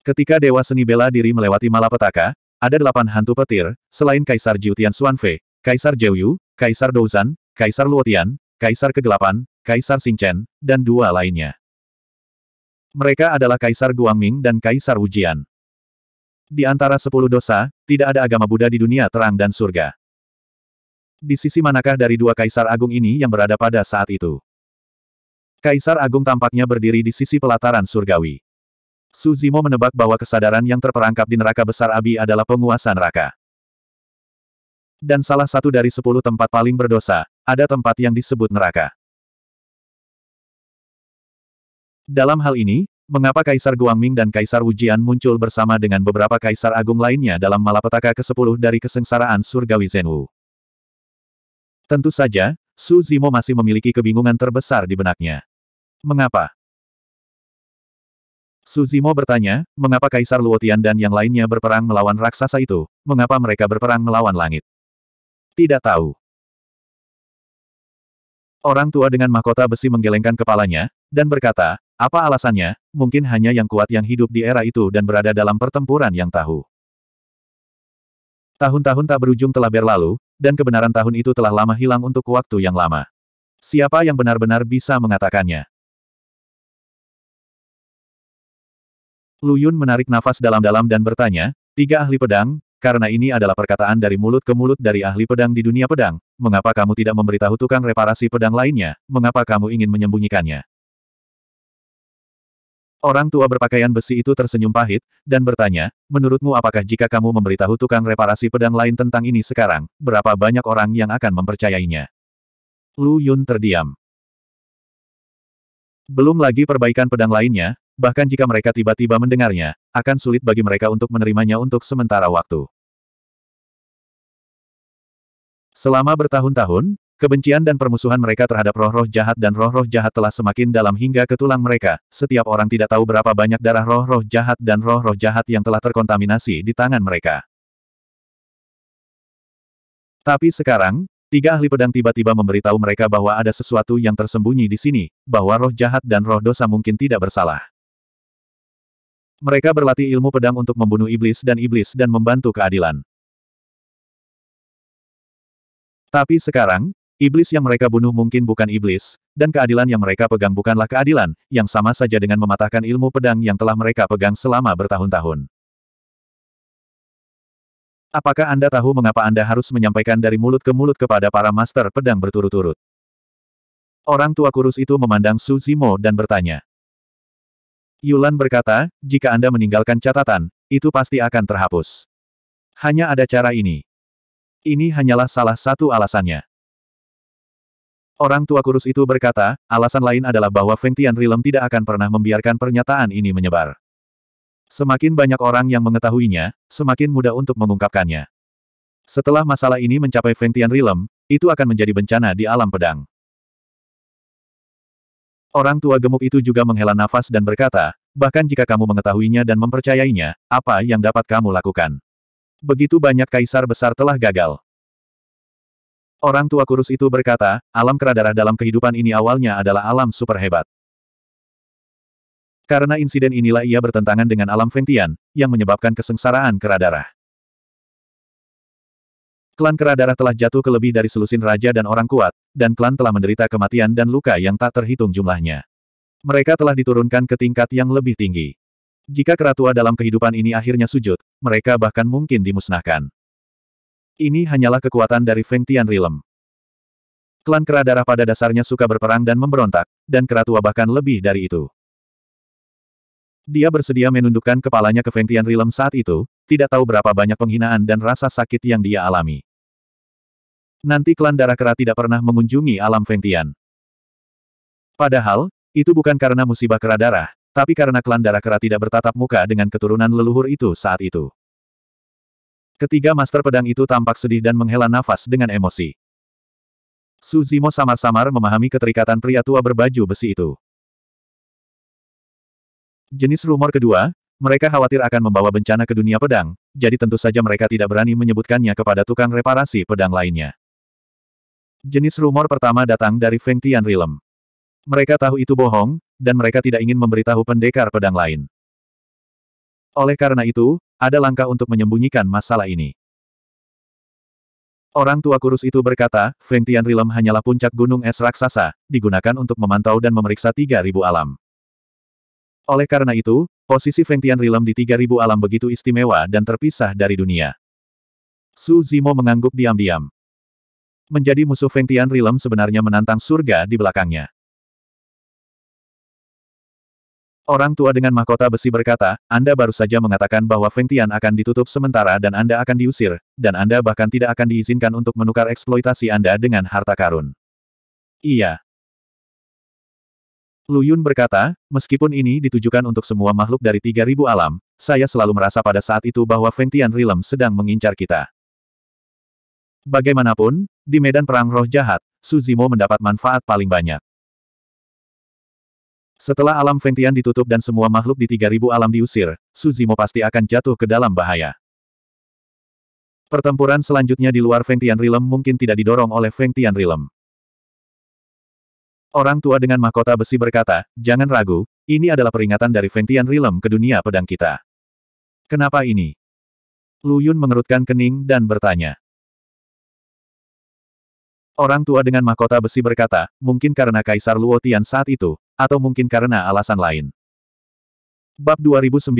Ketika Dewa Seni Bela Diri melewati malapetaka, ada delapan hantu petir, selain Kaisar Jiutian Xuanfei, Kaisar Jiuyu, Kaisar Douzan, Kaisar Luotian, Kaisar Kegelapan, Kaisar Xingchen, dan dua lainnya. Mereka adalah Kaisar Guangming dan Kaisar Wujian. Di antara sepuluh dosa, tidak ada agama Buddha di dunia terang dan surga. Di sisi manakah dari dua kaisar agung ini yang berada pada saat itu? Kaisar agung tampaknya berdiri di sisi pelataran surgawi. Suzimo menebak bahwa kesadaran yang terperangkap di neraka besar Abi adalah penguasa neraka. Dan salah satu dari sepuluh tempat paling berdosa, ada tempat yang disebut neraka. Dalam hal ini, mengapa Kaisar Guangming dan Kaisar Wujian muncul bersama dengan beberapa kaisar agung lainnya dalam malapetaka ke-10 dari kesengsaraan surgawi Zenwu? Tentu saja, Su Zimo masih memiliki kebingungan terbesar di benaknya. Mengapa? Su Zimo bertanya, mengapa Kaisar Luotian dan yang lainnya berperang melawan raksasa itu, mengapa mereka berperang melawan langit? Tidak tahu. Orang tua dengan mahkota besi menggelengkan kepalanya, dan berkata, apa alasannya, mungkin hanya yang kuat yang hidup di era itu dan berada dalam pertempuran yang tahu. Tahun-tahun tak berujung telah berlalu, dan kebenaran tahun itu telah lama hilang untuk waktu yang lama. Siapa yang benar-benar bisa mengatakannya? Lu Yun menarik nafas dalam-dalam dan bertanya, tiga ahli pedang, karena ini adalah perkataan dari mulut ke mulut dari ahli pedang di dunia pedang, mengapa kamu tidak memberitahu tukang reparasi pedang lainnya, mengapa kamu ingin menyembunyikannya? Orang tua berpakaian besi itu tersenyum pahit, dan bertanya, menurutmu apakah jika kamu memberitahu tukang reparasi pedang lain tentang ini sekarang, berapa banyak orang yang akan mempercayainya? Lu Yun terdiam. Belum lagi perbaikan pedang lainnya, bahkan jika mereka tiba-tiba mendengarnya, akan sulit bagi mereka untuk menerimanya untuk sementara waktu. Selama bertahun-tahun, Kebencian dan permusuhan mereka terhadap roh-roh jahat dan roh-roh jahat telah semakin dalam hingga ke tulang mereka. Setiap orang tidak tahu berapa banyak darah roh-roh jahat dan roh-roh jahat yang telah terkontaminasi di tangan mereka. Tapi sekarang, tiga ahli pedang tiba-tiba memberitahu mereka bahwa ada sesuatu yang tersembunyi di sini, bahwa roh jahat dan roh dosa mungkin tidak bersalah. Mereka berlatih ilmu pedang untuk membunuh iblis dan iblis dan membantu keadilan. Tapi sekarang, Iblis yang mereka bunuh mungkin bukan iblis, dan keadilan yang mereka pegang bukanlah keadilan, yang sama saja dengan mematahkan ilmu pedang yang telah mereka pegang selama bertahun-tahun. Apakah Anda tahu mengapa Anda harus menyampaikan dari mulut ke mulut kepada para master pedang berturut-turut? Orang tua kurus itu memandang Su Zimo dan bertanya. Yulan berkata, jika Anda meninggalkan catatan, itu pasti akan terhapus. Hanya ada cara ini. Ini hanyalah salah satu alasannya. Orang tua kurus itu berkata, alasan lain adalah bahwa Feng Tian Rilem tidak akan pernah membiarkan pernyataan ini menyebar. Semakin banyak orang yang mengetahuinya, semakin mudah untuk mengungkapkannya. Setelah masalah ini mencapai Feng Tian Rilem, itu akan menjadi bencana di alam pedang. Orang tua gemuk itu juga menghela nafas dan berkata, bahkan jika kamu mengetahuinya dan mempercayainya, apa yang dapat kamu lakukan? Begitu banyak kaisar besar telah gagal. Orang tua kurus itu berkata, alam keradarah dalam kehidupan ini awalnya adalah alam super hebat. Karena insiden inilah ia bertentangan dengan alam Ventian, yang menyebabkan kesengsaraan keradarah. Klan keradarah telah jatuh ke lebih dari selusin raja dan orang kuat, dan klan telah menderita kematian dan luka yang tak terhitung jumlahnya. Mereka telah diturunkan ke tingkat yang lebih tinggi. Jika keratua dalam kehidupan ini akhirnya sujud, mereka bahkan mungkin dimusnahkan. Ini hanyalah kekuatan dari Feng Tian Realm. Klan Kera Darah pada dasarnya suka berperang dan memberontak, dan Kera Tua bahkan lebih dari itu. Dia bersedia menundukkan kepalanya ke Feng Tian Realm saat itu, tidak tahu berapa banyak penghinaan dan rasa sakit yang dia alami. Nanti klan Darah Kera tidak pernah mengunjungi alam Feng Tian. Padahal, itu bukan karena musibah Kera Darah, tapi karena klan Darah Kera tidak bertatap muka dengan keturunan leluhur itu saat itu. Ketiga master pedang itu tampak sedih dan menghela nafas dengan emosi. Suzimo samar-samar memahami keterikatan pria tua berbaju besi itu. Jenis rumor kedua, mereka khawatir akan membawa bencana ke dunia pedang, jadi tentu saja mereka tidak berani menyebutkannya kepada tukang reparasi pedang lainnya. Jenis rumor pertama datang dari Feng Tian Rilem. Mereka tahu itu bohong, dan mereka tidak ingin memberitahu pendekar pedang lain. Oleh karena itu, ada langkah untuk menyembunyikan masalah ini. Orang tua kurus itu berkata, Feng Tianrilem hanyalah puncak gunung es raksasa, digunakan untuk memantau dan memeriksa 3000 alam. Oleh karena itu, posisi Feng Tianrilem di 3000 alam begitu istimewa dan terpisah dari dunia. Su Zimo mengangguk diam-diam. Menjadi musuh Feng Tianrilem sebenarnya menantang surga di belakangnya. Orang tua dengan mahkota besi berkata, Anda baru saja mengatakan bahwa Feng Tian akan ditutup sementara dan Anda akan diusir, dan Anda bahkan tidak akan diizinkan untuk menukar eksploitasi Anda dengan harta karun. Iya. Lu Yun berkata, meskipun ini ditujukan untuk semua makhluk dari 3000 alam, saya selalu merasa pada saat itu bahwa Feng Tian Rilem sedang mengincar kita. Bagaimanapun, di medan perang roh jahat, Suzimo mendapat manfaat paling banyak. Setelah alam Fengtian ditutup dan semua makhluk di 3000 alam diusir, Suzimo pasti akan jatuh ke dalam bahaya. Pertempuran selanjutnya di luar Fengtian Realm mungkin tidak didorong oleh Fengtian Realm. Orang tua dengan mahkota besi berkata, jangan ragu, ini adalah peringatan dari Fengtian Realm ke dunia pedang kita. Kenapa ini? Lu Yun mengerutkan kening dan bertanya. Orang tua dengan mahkota besi berkata, mungkin karena Kaisar Luo Tian saat itu, atau mungkin karena alasan lain. Bab 2918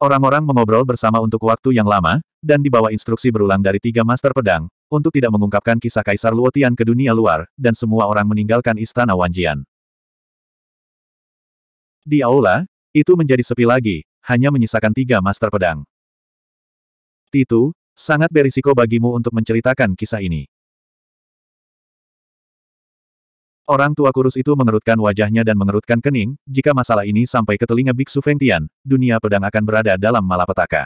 Orang-orang mengobrol bersama untuk waktu yang lama, dan dibawa instruksi berulang dari tiga master pedang, untuk tidak mengungkapkan kisah Kaisar Luotian ke dunia luar, dan semua orang meninggalkan istana Wanjian. Di aula, itu menjadi sepi lagi, hanya menyisakan tiga master pedang. Titu, sangat berisiko bagimu untuk menceritakan kisah ini. Orang tua kurus itu mengerutkan wajahnya dan mengerutkan kening, jika masalah ini sampai ke telinga Biksu Fengtian, dunia pedang akan berada dalam malapetaka.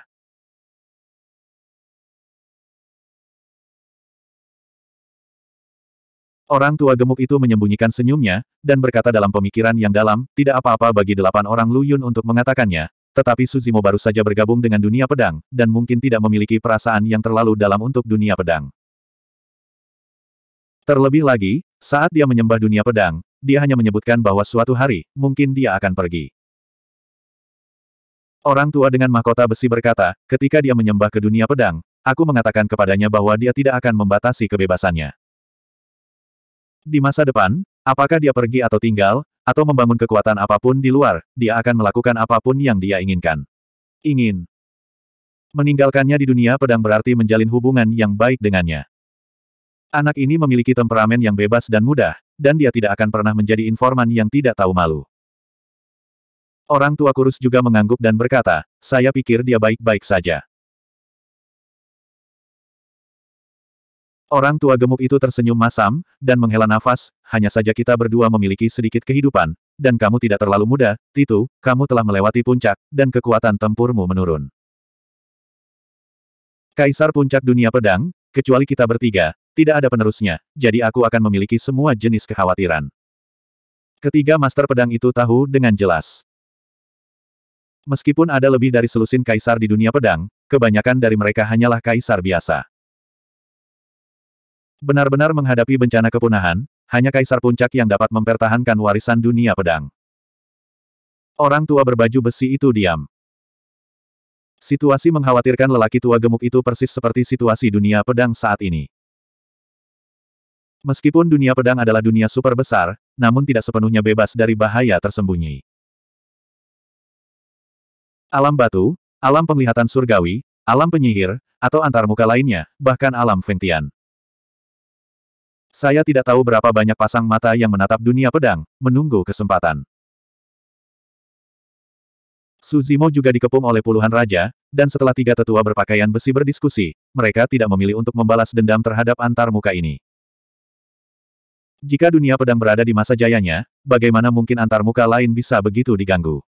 Orang tua gemuk itu menyembunyikan senyumnya, dan berkata dalam pemikiran yang dalam, tidak apa-apa bagi delapan orang Lu Yun untuk mengatakannya, tetapi Suzimo baru saja bergabung dengan dunia pedang, dan mungkin tidak memiliki perasaan yang terlalu dalam untuk dunia pedang. Terlebih lagi, saat dia menyembah dunia pedang, dia hanya menyebutkan bahwa suatu hari, mungkin dia akan pergi. Orang tua dengan mahkota besi berkata, ketika dia menyembah ke dunia pedang, aku mengatakan kepadanya bahwa dia tidak akan membatasi kebebasannya. Di masa depan, apakah dia pergi atau tinggal, atau membangun kekuatan apapun di luar, dia akan melakukan apapun yang dia inginkan. Ingin. Meninggalkannya di dunia pedang berarti menjalin hubungan yang baik dengannya. Anak ini memiliki temperamen yang bebas dan mudah, dan dia tidak akan pernah menjadi informan yang tidak tahu malu. Orang tua kurus juga mengangguk dan berkata, saya pikir dia baik-baik saja. Orang tua gemuk itu tersenyum masam, dan menghela nafas, hanya saja kita berdua memiliki sedikit kehidupan, dan kamu tidak terlalu muda, Titu, kamu telah melewati puncak, dan kekuatan tempurmu menurun. Kaisar Puncak Dunia Pedang, kecuali kita bertiga, tidak ada penerusnya, jadi aku akan memiliki semua jenis kekhawatiran. Ketiga master pedang itu tahu dengan jelas. Meskipun ada lebih dari selusin kaisar di dunia pedang, kebanyakan dari mereka hanyalah kaisar biasa. Benar-benar menghadapi bencana kepunahan, hanya kaisar puncak yang dapat mempertahankan warisan dunia pedang. Orang tua berbaju besi itu diam. Situasi mengkhawatirkan lelaki tua gemuk itu persis seperti situasi dunia pedang saat ini. Meskipun dunia pedang adalah dunia super besar, namun tidak sepenuhnya bebas dari bahaya tersembunyi. Alam batu, alam penglihatan surgawi, alam penyihir, atau antarmuka lainnya, bahkan alam Ventian. Saya tidak tahu berapa banyak pasang mata yang menatap dunia pedang, menunggu kesempatan. Suzimo juga dikepung oleh puluhan raja, dan setelah tiga tetua berpakaian besi berdiskusi, mereka tidak memilih untuk membalas dendam terhadap antarmuka ini. Jika dunia pedang berada di masa jayanya, bagaimana mungkin antar muka lain bisa begitu diganggu?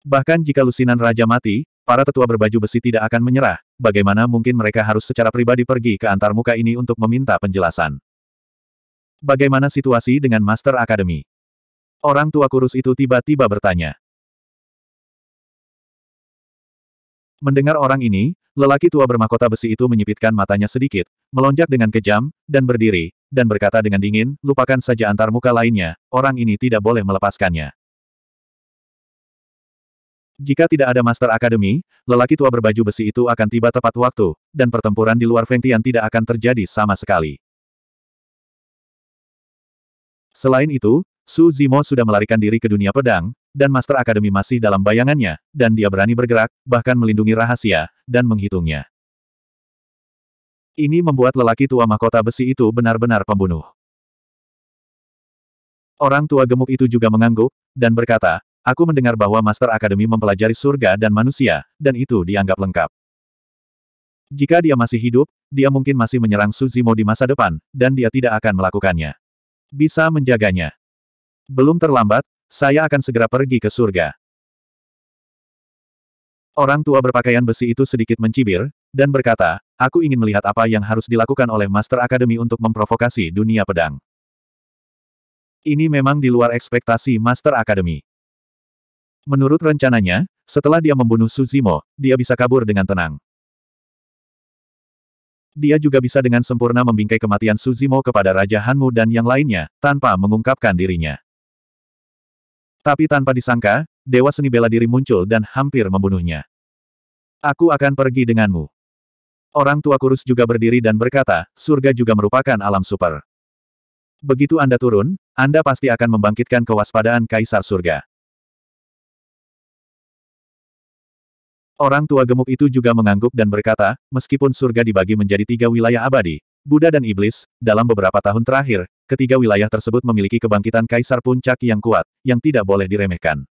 Bahkan jika lusinan raja mati, para tetua berbaju besi tidak akan menyerah, bagaimana mungkin mereka harus secara pribadi pergi ke antar muka ini untuk meminta penjelasan. Bagaimana situasi dengan Master Academy? Orang tua kurus itu tiba-tiba bertanya. Mendengar orang ini, lelaki tua bermahkota besi itu menyipitkan matanya sedikit, melonjak dengan kejam, dan berdiri, dan berkata dengan dingin, lupakan saja antar muka lainnya, orang ini tidak boleh melepaskannya. Jika tidak ada Master Akademi, lelaki tua berbaju besi itu akan tiba tepat waktu, dan pertempuran di luar Fengtian tidak akan terjadi sama sekali. Selain itu, Su Zimo sudah melarikan diri ke dunia pedang, dan Master Akademi masih dalam bayangannya, dan dia berani bergerak, bahkan melindungi rahasia, dan menghitungnya. Ini membuat lelaki tua mahkota besi itu benar-benar pembunuh. Orang tua gemuk itu juga mengangguk, dan berkata, Aku mendengar bahwa Master Akademi mempelajari surga dan manusia, dan itu dianggap lengkap. Jika dia masih hidup, dia mungkin masih menyerang Suzimo di masa depan, dan dia tidak akan melakukannya. Bisa menjaganya. Belum terlambat, saya akan segera pergi ke surga. Orang tua berpakaian besi itu sedikit mencibir, dan berkata, aku ingin melihat apa yang harus dilakukan oleh Master Akademi untuk memprovokasi dunia pedang. Ini memang di luar ekspektasi Master Akademi. Menurut rencananya, setelah dia membunuh Suzimo, dia bisa kabur dengan tenang. Dia juga bisa dengan sempurna membingkai kematian Suzimo kepada Raja Hanmu dan yang lainnya, tanpa mengungkapkan dirinya. Tapi tanpa disangka, dewa seni bela diri muncul dan hampir membunuhnya. Aku akan pergi denganmu. Orang tua kurus juga berdiri dan berkata, surga juga merupakan alam super. Begitu Anda turun, Anda pasti akan membangkitkan kewaspadaan Kaisar Surga. Orang tua gemuk itu juga mengangguk dan berkata, meskipun surga dibagi menjadi tiga wilayah abadi, Buddha dan Iblis, dalam beberapa tahun terakhir, ketiga wilayah tersebut memiliki kebangkitan kaisar puncak yang kuat, yang tidak boleh diremehkan.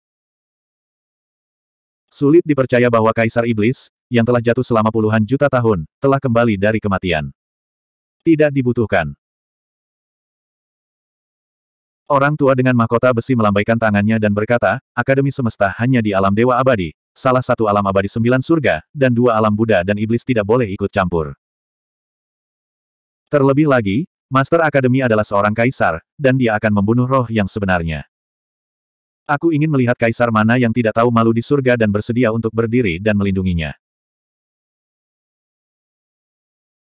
Sulit dipercaya bahwa kaisar Iblis, yang telah jatuh selama puluhan juta tahun, telah kembali dari kematian. Tidak dibutuhkan. Orang tua dengan mahkota besi melambaikan tangannya dan berkata, Akademi semesta hanya di alam Dewa Abadi, salah satu alam abadi sembilan surga, dan dua alam Buddha dan Iblis tidak boleh ikut campur. Terlebih lagi, Master Akademi adalah seorang kaisar, dan dia akan membunuh roh yang sebenarnya. Aku ingin melihat kaisar mana yang tidak tahu malu di surga dan bersedia untuk berdiri dan melindunginya.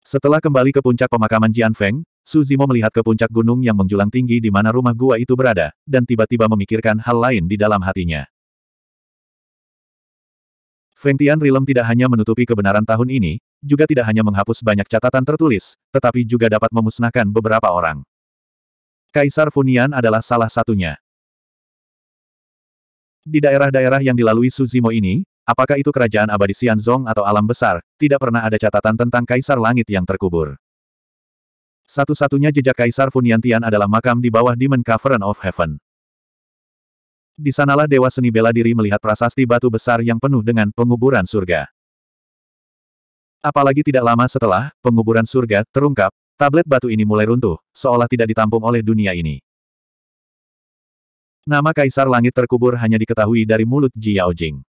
Setelah kembali ke puncak pemakaman Jianfeng, Su Zimo melihat ke puncak gunung yang menjulang tinggi di mana rumah gua itu berada, dan tiba-tiba memikirkan hal lain di dalam hatinya. Fengtian Rilem tidak hanya menutupi kebenaran tahun ini, juga tidak hanya menghapus banyak catatan tertulis, tetapi juga dapat memusnahkan beberapa orang. Kaisar Funian adalah salah satunya. Di daerah-daerah yang dilalui Suzimo ini, apakah itu kerajaan abadi Xianzong atau alam besar, tidak pernah ada catatan tentang Kaisar Langit yang terkubur. Satu-satunya jejak Kaisar Funian adalah makam di bawah Demon Cavern of Heaven. Di sanalah Dewa Seni bela diri melihat prasasti batu besar yang penuh dengan penguburan surga. Apalagi tidak lama setelah penguburan surga terungkap, tablet batu ini mulai runtuh, seolah tidak ditampung oleh dunia ini. Nama Kaisar Langit terkubur hanya diketahui dari mulut Ji Jing.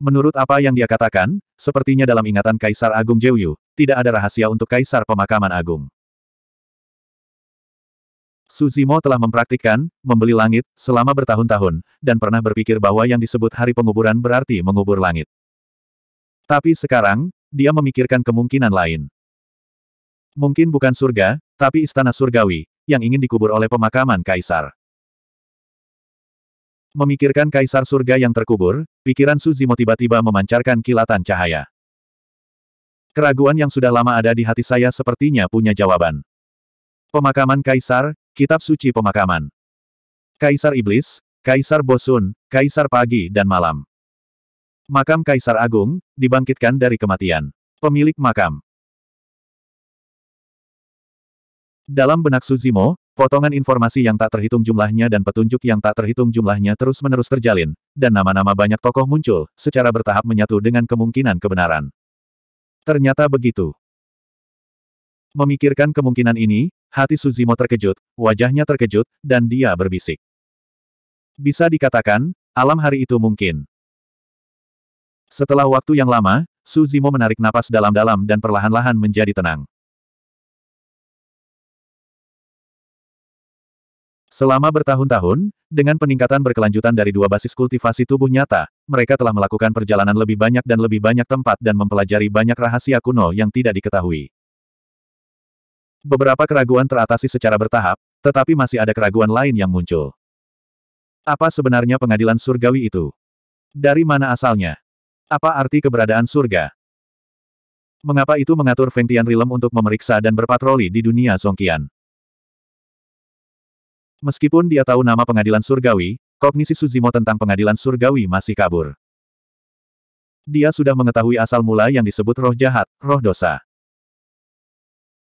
Menurut apa yang dia katakan, sepertinya dalam ingatan Kaisar Agung Jeoyu, tidak ada rahasia untuk Kaisar Pemakaman Agung. Suzimo telah mempraktikkan, membeli langit, selama bertahun-tahun, dan pernah berpikir bahwa yang disebut hari penguburan berarti mengubur langit. Tapi sekarang, dia memikirkan kemungkinan lain. Mungkin bukan surga, tapi istana surgawi, yang ingin dikubur oleh pemakaman kaisar. Memikirkan kaisar surga yang terkubur, pikiran Suzimo tiba-tiba memancarkan kilatan cahaya. Keraguan yang sudah lama ada di hati saya sepertinya punya jawaban. Pemakaman kaisar, Kitab Suci Pemakaman. Kaisar Iblis, Kaisar Bosun, Kaisar Pagi dan Malam. Makam Kaisar Agung, dibangkitkan dari kematian. Pemilik makam. Dalam benak Suzimo, potongan informasi yang tak terhitung jumlahnya dan petunjuk yang tak terhitung jumlahnya terus-menerus terjalin, dan nama-nama banyak tokoh muncul, secara bertahap menyatu dengan kemungkinan kebenaran. Ternyata begitu. Memikirkan kemungkinan ini, hati Suzimo terkejut, wajahnya terkejut, dan dia berbisik. Bisa dikatakan, alam hari itu mungkin. Setelah waktu yang lama, Suzimo menarik napas dalam-dalam dan perlahan-lahan menjadi tenang. Selama bertahun-tahun, dengan peningkatan berkelanjutan dari dua basis kultivasi tubuh nyata, mereka telah melakukan perjalanan lebih banyak dan lebih banyak tempat dan mempelajari banyak rahasia kuno yang tidak diketahui. Beberapa keraguan teratasi secara bertahap, tetapi masih ada keraguan lain yang muncul. Apa sebenarnya pengadilan surgawi itu? Dari mana asalnya? Apa arti keberadaan surga? Mengapa itu mengatur Feng Rilem untuk memeriksa dan berpatroli di dunia Songkian? Meskipun dia tahu nama pengadilan surgawi, kognisi Suzimo tentang pengadilan surgawi masih kabur. Dia sudah mengetahui asal mula yang disebut roh jahat, roh dosa.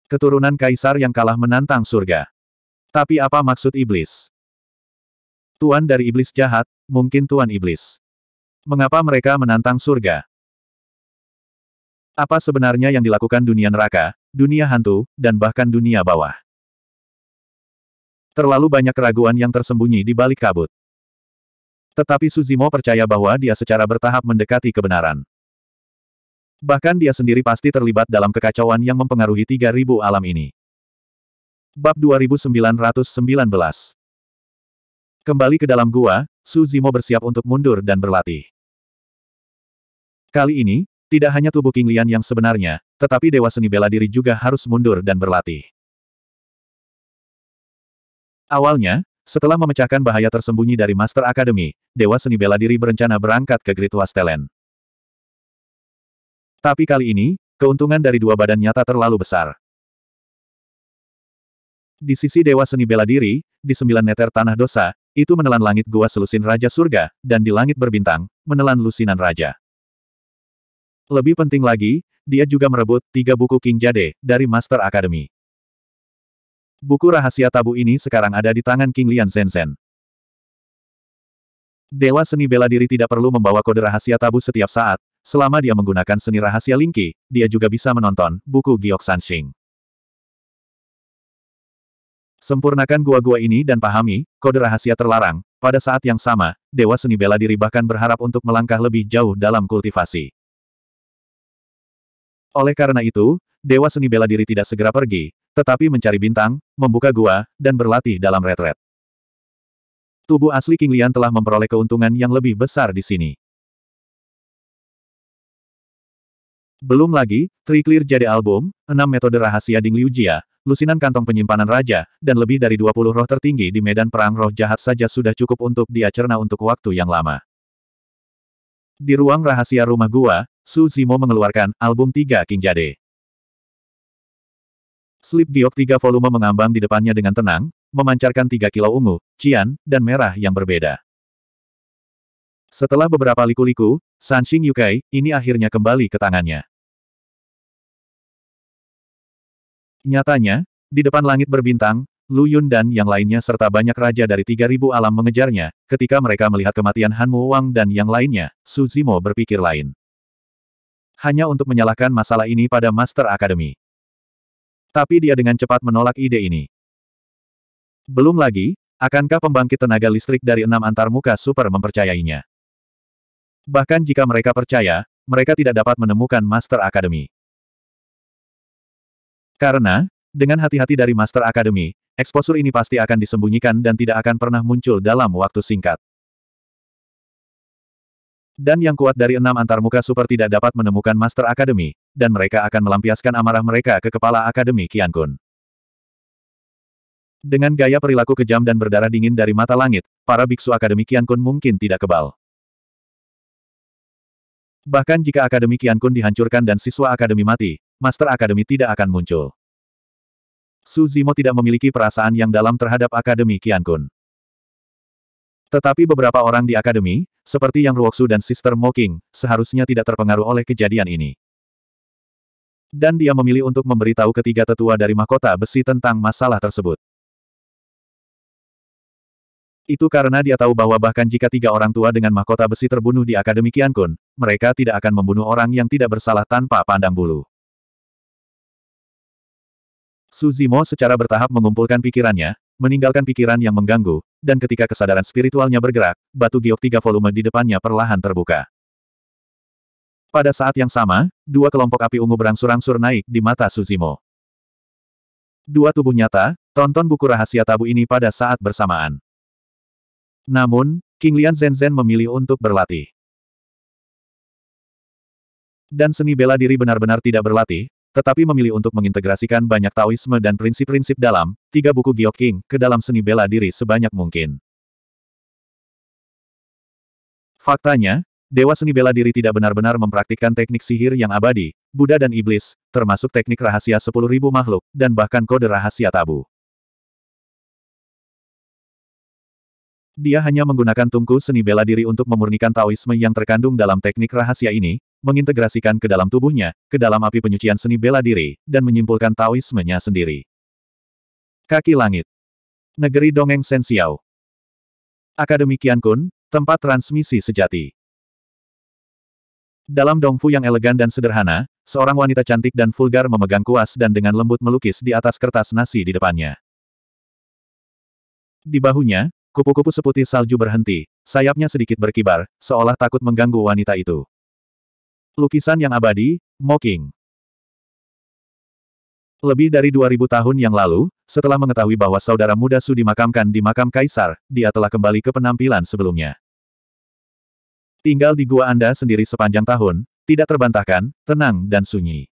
Keturunan kaisar yang kalah menantang surga. Tapi apa maksud iblis? Tuan dari iblis jahat, mungkin tuan iblis. Mengapa mereka menantang surga? Apa sebenarnya yang dilakukan dunia neraka, dunia hantu, dan bahkan dunia bawah? Terlalu banyak keraguan yang tersembunyi di balik kabut. Tetapi Suzimo percaya bahwa dia secara bertahap mendekati kebenaran. Bahkan dia sendiri pasti terlibat dalam kekacauan yang mempengaruhi 3000 alam ini. Bab 2919 Kembali ke dalam gua, Su Zimo bersiap untuk mundur dan berlatih. Kali ini, tidak hanya tubuh King Lian yang sebenarnya, tetapi Dewa Seni Bela Diri juga harus mundur dan berlatih. Awalnya, setelah memecahkan bahaya tersembunyi dari Master Academy, Dewa Seni Bela Diri berencana berangkat ke Great Wastelen. Tapi kali ini, keuntungan dari dua badan nyata terlalu besar. Di sisi Dewa Seni Bela Diri, di sembilan neter tanah dosa, itu menelan langit gua selusin Raja Surga, dan di langit berbintang, menelan lusinan Raja. Lebih penting lagi, dia juga merebut tiga buku King Jade dari Master Academy. Buku rahasia tabu ini sekarang ada di tangan King Lian Zhen Dewa Seni Bela Diri tidak perlu membawa kode rahasia tabu setiap saat, Selama dia menggunakan seni rahasia Lingqi, dia juga bisa menonton buku Giok Sanxing. Sempurnakan gua-gua ini dan pahami, kode rahasia terlarang. Pada saat yang sama, Dewa Seni Bela Diri bahkan berharap untuk melangkah lebih jauh dalam kultivasi. Oleh karena itu, Dewa Seni Bela Diri tidak segera pergi, tetapi mencari bintang, membuka gua, dan berlatih dalam retret. Tubuh asli King Lian telah memperoleh keuntungan yang lebih besar di sini. Belum lagi, Clear jadi album, 6 metode rahasia Ding Liu Jia, lusinan kantong penyimpanan raja, dan lebih dari 20 roh tertinggi di medan perang roh jahat saja sudah cukup untuk dia cerna untuk waktu yang lama. Di ruang rahasia rumah gua, Su Zimo mengeluarkan album 3 King Jade. Slip giok tiga volume mengambang di depannya dengan tenang, memancarkan tiga kilau ungu, cian, dan merah yang berbeda. Setelah beberapa liku-liku, Sanxing Yukai, ini akhirnya kembali ke tangannya. Nyatanya, di depan langit berbintang, Lu Yun dan yang lainnya serta banyak raja dari 3000 alam mengejarnya, ketika mereka melihat kematian Hanmu Wang dan yang lainnya, Su Zimo berpikir lain. Hanya untuk menyalahkan masalah ini pada Master Academy. Tapi dia dengan cepat menolak ide ini. Belum lagi, akankah pembangkit tenaga listrik dari enam antarmuka super mempercayainya? Bahkan jika mereka percaya, mereka tidak dapat menemukan Master Academy. Karena, dengan hati-hati dari Master Academy, eksposur ini pasti akan disembunyikan dan tidak akan pernah muncul dalam waktu singkat. Dan yang kuat dari enam antarmuka super tidak dapat menemukan Master Academy, dan mereka akan melampiaskan amarah mereka ke kepala Akademi Kian Kun. Dengan gaya perilaku kejam dan berdarah dingin dari mata langit, para biksu Akademi Kian Kun mungkin tidak kebal. Bahkan jika Akademi Kian Kun dihancurkan dan siswa Akademi mati, Master Akademi tidak akan muncul. Su Zimo tidak memiliki perasaan yang dalam terhadap Akademi Kian Kun. Tetapi beberapa orang di Akademi, seperti yang Ruoksu dan Sister Moking, seharusnya tidak terpengaruh oleh kejadian ini. Dan dia memilih untuk memberitahu ketiga tetua dari mahkota besi tentang masalah tersebut. Itu karena dia tahu bahwa bahkan jika tiga orang tua dengan mahkota besi terbunuh di Akademi Kian Kun, mereka tidak akan membunuh orang yang tidak bersalah tanpa pandang bulu. Suzimo secara bertahap mengumpulkan pikirannya, meninggalkan pikiran yang mengganggu, dan ketika kesadaran spiritualnya bergerak, batu giok tiga volume di depannya perlahan terbuka. Pada saat yang sama, dua kelompok api ungu berangsur-angsur naik di mata Suzimo. Dua tubuh nyata, tonton buku rahasia tabu ini pada saat bersamaan. Namun, King Lian Zhen memilih untuk berlatih. Dan seni bela diri benar-benar tidak berlatih, tetapi memilih untuk mengintegrasikan banyak Taoisme dan prinsip-prinsip dalam tiga buku King ke dalam seni bela diri sebanyak mungkin. Faktanya, Dewa seni bela diri tidak benar-benar mempraktikkan teknik sihir yang abadi, Buddha dan Iblis, termasuk teknik rahasia 10.000 makhluk, dan bahkan kode rahasia tabu. Dia hanya menggunakan tungku seni bela diri untuk memurnikan Taoisme yang terkandung dalam teknik rahasia ini, mengintegrasikan ke dalam tubuhnya, ke dalam api penyucian seni bela diri, dan menyimpulkan Taoismenya sendiri. Kaki Langit Negeri Dongeng Sensiau Akademi Kun, tempat transmisi sejati. Dalam dongfu yang elegan dan sederhana, seorang wanita cantik dan vulgar memegang kuas dan dengan lembut melukis di atas kertas nasi di depannya. Di bahunya, Kupu-kupu seputih salju berhenti, sayapnya sedikit berkibar, seolah takut mengganggu wanita itu. Lukisan yang abadi, Mocking. Lebih dari 2000 tahun yang lalu, setelah mengetahui bahwa saudara muda Su dimakamkan di makam kaisar, dia telah kembali ke penampilan sebelumnya. Tinggal di gua Anda sendiri sepanjang tahun, tidak terbantahkan, tenang dan sunyi.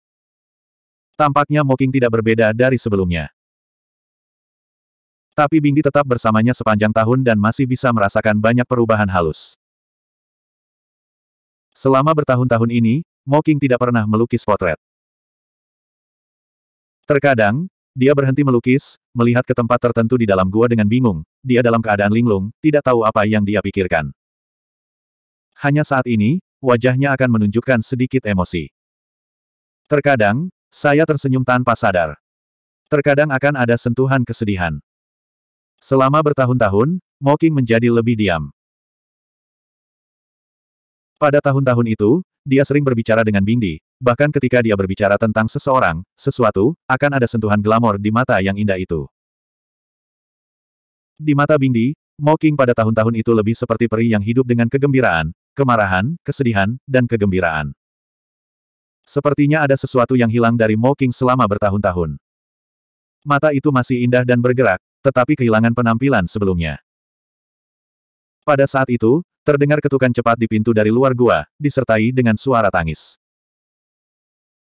Tampaknya Mocking tidak berbeda dari sebelumnya. Tapi Bingdi tetap bersamanya sepanjang tahun dan masih bisa merasakan banyak perubahan halus. Selama bertahun-tahun ini, Mo tidak pernah melukis potret. Terkadang, dia berhenti melukis, melihat ke tempat tertentu di dalam gua dengan bingung, dia dalam keadaan linglung, tidak tahu apa yang dia pikirkan. Hanya saat ini, wajahnya akan menunjukkan sedikit emosi. Terkadang, saya tersenyum tanpa sadar. Terkadang akan ada sentuhan kesedihan. Selama bertahun-tahun, Moking menjadi lebih diam. Pada tahun-tahun itu, dia sering berbicara dengan Bingdi, bahkan ketika dia berbicara tentang seseorang, sesuatu, akan ada sentuhan glamor di mata yang indah itu. Di mata Bingdi, Moking pada tahun-tahun itu lebih seperti peri yang hidup dengan kegembiraan, kemarahan, kesedihan, dan kegembiraan. Sepertinya ada sesuatu yang hilang dari Moking selama bertahun-tahun. Mata itu masih indah dan bergerak, tetapi kehilangan penampilan sebelumnya. Pada saat itu, terdengar ketukan cepat di pintu dari luar gua, disertai dengan suara tangis.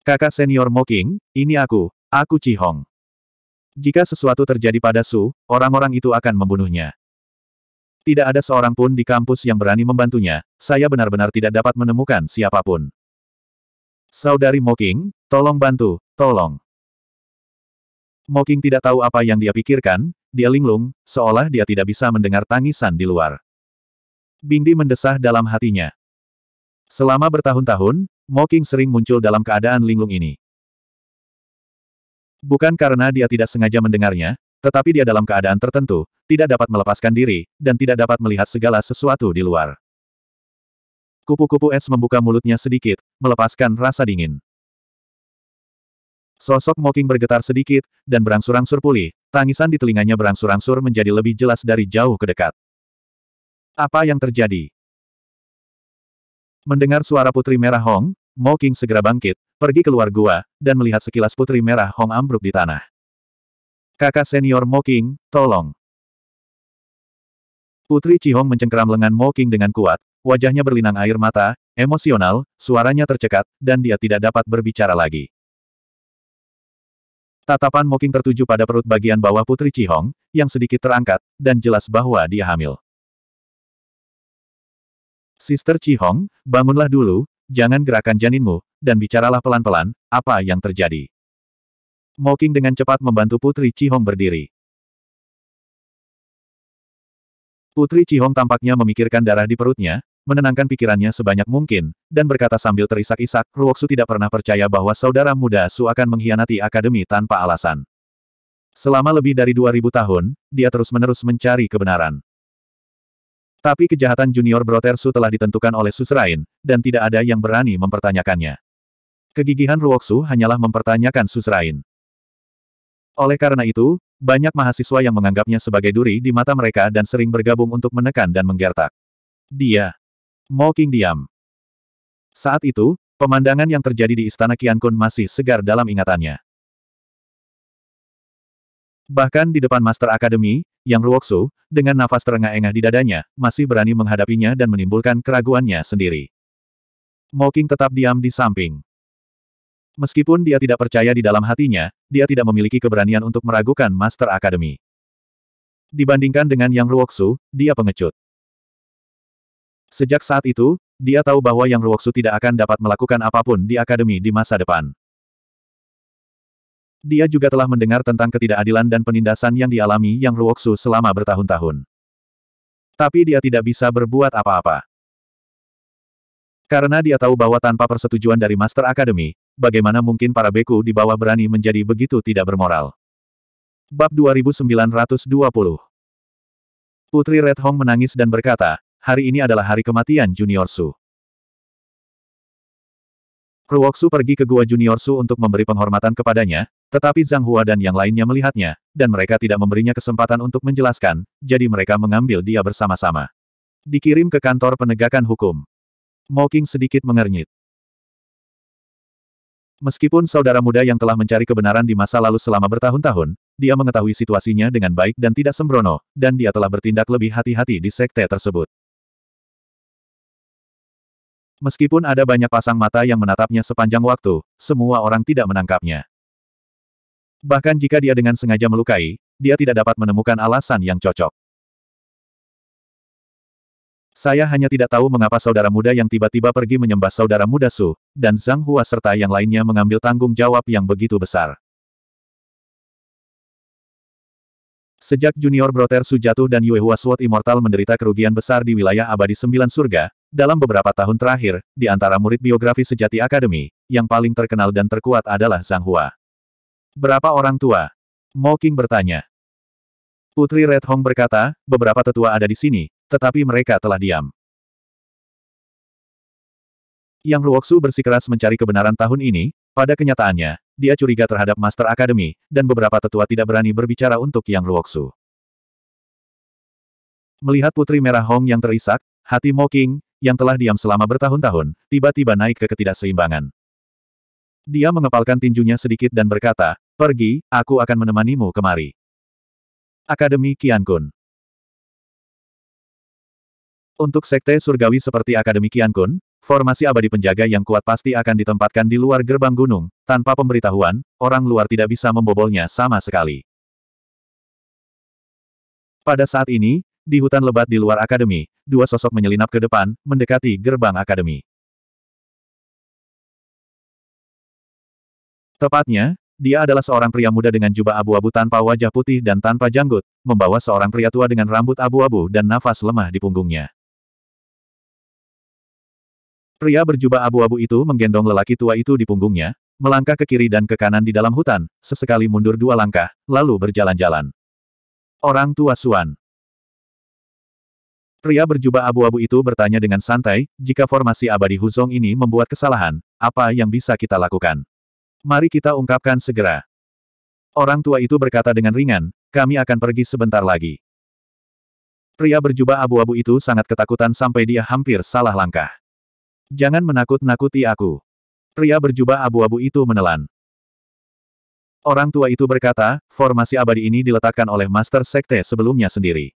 Kakak senior Moking, ini aku, aku Hong. Jika sesuatu terjadi pada Su, orang-orang itu akan membunuhnya. Tidak ada seorang pun di kampus yang berani membantunya, saya benar-benar tidak dapat menemukan siapapun. Saudari Moking, tolong bantu, tolong. Moking tidak tahu apa yang dia pikirkan, dia linglung, seolah dia tidak bisa mendengar tangisan di luar. Bingdi mendesah dalam hatinya. Selama bertahun-tahun, Moking sering muncul dalam keadaan linglung ini. Bukan karena dia tidak sengaja mendengarnya, tetapi dia dalam keadaan tertentu, tidak dapat melepaskan diri, dan tidak dapat melihat segala sesuatu di luar. Kupu-kupu es membuka mulutnya sedikit, melepaskan rasa dingin. Sosok Moking bergetar sedikit, dan berangsur-angsur pulih, tangisan di telinganya berangsur-angsur menjadi lebih jelas dari jauh ke dekat. Apa yang terjadi? Mendengar suara Putri Merah Hong, Moking segera bangkit, pergi keluar gua, dan melihat sekilas Putri Merah Hong ambruk di tanah. Kakak senior Moking, tolong. Putri Cihong mencengkeram lengan Moking dengan kuat, wajahnya berlinang air mata, emosional, suaranya tercekat, dan dia tidak dapat berbicara lagi. Tatapan Moking tertuju pada perut bagian bawah Putri Cihong, yang sedikit terangkat, dan jelas bahwa dia hamil. Sister Cihong, bangunlah dulu, jangan gerakan janinmu, dan bicaralah pelan-pelan, apa yang terjadi. Moking dengan cepat membantu Putri Cihong berdiri. Putri Cihong tampaknya memikirkan darah di perutnya, menenangkan pikirannya sebanyak mungkin, dan berkata sambil terisak-isak, Ruoksu tidak pernah percaya bahwa saudara muda Su akan mengkhianati akademi tanpa alasan. Selama lebih dari 2000 tahun, dia terus-menerus mencari kebenaran. Tapi kejahatan junior Broter Su telah ditentukan oleh Susrain, dan tidak ada yang berani mempertanyakannya. Kegigihan Ruoksu hanyalah mempertanyakan Susrain. Oleh karena itu, banyak mahasiswa yang menganggapnya sebagai duri di mata mereka dan sering bergabung untuk menekan dan menggertak. Dia Moking diam. Saat itu, pemandangan yang terjadi di Istana Qiankun masih segar dalam ingatannya. Bahkan di depan Master Akademi, yang Ruoksu, dengan nafas terengah-engah di dadanya, masih berani menghadapinya dan menimbulkan keraguannya sendiri. Moking tetap diam di samping. Meskipun dia tidak percaya di dalam hatinya, dia tidak memiliki keberanian untuk meragukan Master Akademi. Dibandingkan dengan Yang Ruoksu, dia pengecut. Sejak saat itu, dia tahu bahwa Yang Ruoksu tidak akan dapat melakukan apapun di akademi di masa depan. Dia juga telah mendengar tentang ketidakadilan dan penindasan yang dialami Yang Ruoksu selama bertahun-tahun. Tapi dia tidak bisa berbuat apa-apa. Karena dia tahu bahwa tanpa persetujuan dari Master Akademi, bagaimana mungkin para beku di bawah berani menjadi begitu tidak bermoral. Bab 2920 Putri Red Hong menangis dan berkata, hari ini adalah hari kematian Junior Su. Ruoksu pergi ke gua Junior Su untuk memberi penghormatan kepadanya, tetapi Zhang Hua dan yang lainnya melihatnya, dan mereka tidak memberinya kesempatan untuk menjelaskan, jadi mereka mengambil dia bersama-sama. Dikirim ke kantor penegakan hukum. Moking sedikit mengernyit. Meskipun saudara muda yang telah mencari kebenaran di masa lalu selama bertahun-tahun, dia mengetahui situasinya dengan baik dan tidak sembrono, dan dia telah bertindak lebih hati-hati di sekte tersebut. Meskipun ada banyak pasang mata yang menatapnya sepanjang waktu, semua orang tidak menangkapnya. Bahkan jika dia dengan sengaja melukai, dia tidak dapat menemukan alasan yang cocok. Saya hanya tidak tahu mengapa saudara muda yang tiba-tiba pergi menyembah saudara muda Su, dan Zhang Hua serta yang lainnya mengambil tanggung jawab yang begitu besar. Sejak Junior Brother Su jatuh dan Yue Hua Sword Immortal menderita kerugian besar di wilayah abadi sembilan surga, dalam beberapa tahun terakhir, di antara murid biografi sejati akademi, yang paling terkenal dan terkuat adalah Zhang Hua. Berapa orang tua? Mo King bertanya. Putri Red Hong berkata, beberapa tetua ada di sini, tetapi mereka telah diam. Yang Ruoksu bersikeras mencari kebenaran tahun ini, pada kenyataannya, dia curiga terhadap Master akademi, dan beberapa tetua tidak berani berbicara untuk Yang Ruoksu. Melihat Putri Merah Hong yang terisak, hati Mo King, yang telah diam selama bertahun-tahun, tiba-tiba naik ke ketidakseimbangan. Dia mengepalkan tinjunya sedikit dan berkata, Pergi, aku akan menemanimu kemari. Akademi Kian Kun Untuk sekte surgawi seperti Akademi Kian Kun, formasi abadi penjaga yang kuat pasti akan ditempatkan di luar gerbang gunung, tanpa pemberitahuan, orang luar tidak bisa membobolnya sama sekali. Pada saat ini, di hutan lebat di luar akademi, dua sosok menyelinap ke depan, mendekati gerbang akademi. Tepatnya, dia adalah seorang pria muda dengan jubah abu-abu tanpa wajah putih dan tanpa janggut, membawa seorang pria tua dengan rambut abu-abu dan nafas lemah di punggungnya. Pria berjubah abu-abu itu menggendong lelaki tua itu di punggungnya, melangkah ke kiri dan ke kanan di dalam hutan, sesekali mundur dua langkah, lalu berjalan-jalan. Orang tua Suan Pria berjubah abu-abu itu bertanya dengan santai, jika formasi abadi Huzong ini membuat kesalahan, apa yang bisa kita lakukan? Mari kita ungkapkan segera. Orang tua itu berkata dengan ringan, kami akan pergi sebentar lagi. Pria berjubah abu-abu itu sangat ketakutan sampai dia hampir salah langkah. Jangan menakut-nakuti aku. Pria berjubah abu-abu itu menelan. Orang tua itu berkata, formasi abadi ini diletakkan oleh Master Sekte sebelumnya sendiri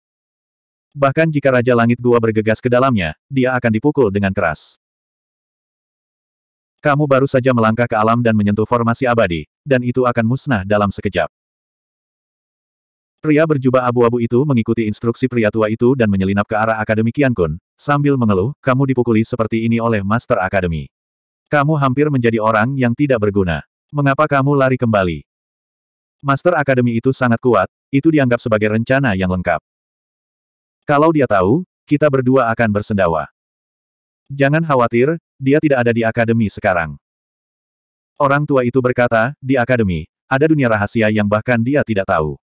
bahkan jika Raja Langit Gua bergegas ke dalamnya, dia akan dipukul dengan keras. Kamu baru saja melangkah ke alam dan menyentuh formasi abadi, dan itu akan musnah dalam sekejap. Pria berjubah abu-abu itu mengikuti instruksi pria tua itu dan menyelinap ke arah Akademi Kian Kun, sambil mengeluh, kamu dipukuli seperti ini oleh Master Akademi. Kamu hampir menjadi orang yang tidak berguna. Mengapa kamu lari kembali? Master Akademi itu sangat kuat, itu dianggap sebagai rencana yang lengkap. Kalau dia tahu, kita berdua akan bersendawa. Jangan khawatir, dia tidak ada di akademi sekarang. Orang tua itu berkata, di akademi, ada dunia rahasia yang bahkan dia tidak tahu.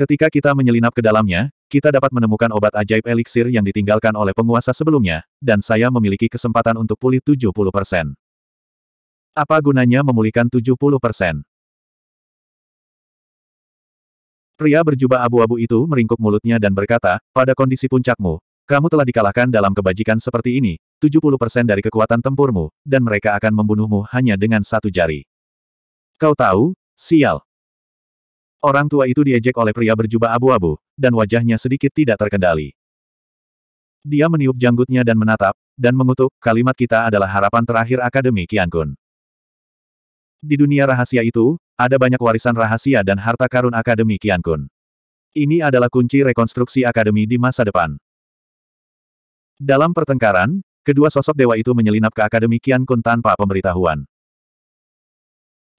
Ketika kita menyelinap ke dalamnya, kita dapat menemukan obat ajaib eliksir yang ditinggalkan oleh penguasa sebelumnya, dan saya memiliki kesempatan untuk pulih 70%. Apa gunanya memulihkan 70%? Pria berjubah abu-abu itu meringkuk mulutnya dan berkata, pada kondisi puncakmu, kamu telah dikalahkan dalam kebajikan seperti ini, 70% dari kekuatan tempurmu, dan mereka akan membunuhmu hanya dengan satu jari. Kau tahu, sial. Orang tua itu diejek oleh pria berjubah abu-abu, dan wajahnya sedikit tidak terkendali. Dia meniup janggutnya dan menatap, dan mengutuk, kalimat kita adalah harapan terakhir Akademi Kiankun. Di dunia rahasia itu, ada banyak warisan rahasia dan harta karun Akademi Kian Kun. Ini adalah kunci rekonstruksi Akademi di masa depan. Dalam pertengkaran, kedua sosok dewa itu menyelinap ke Akademi Kian Kun tanpa pemberitahuan.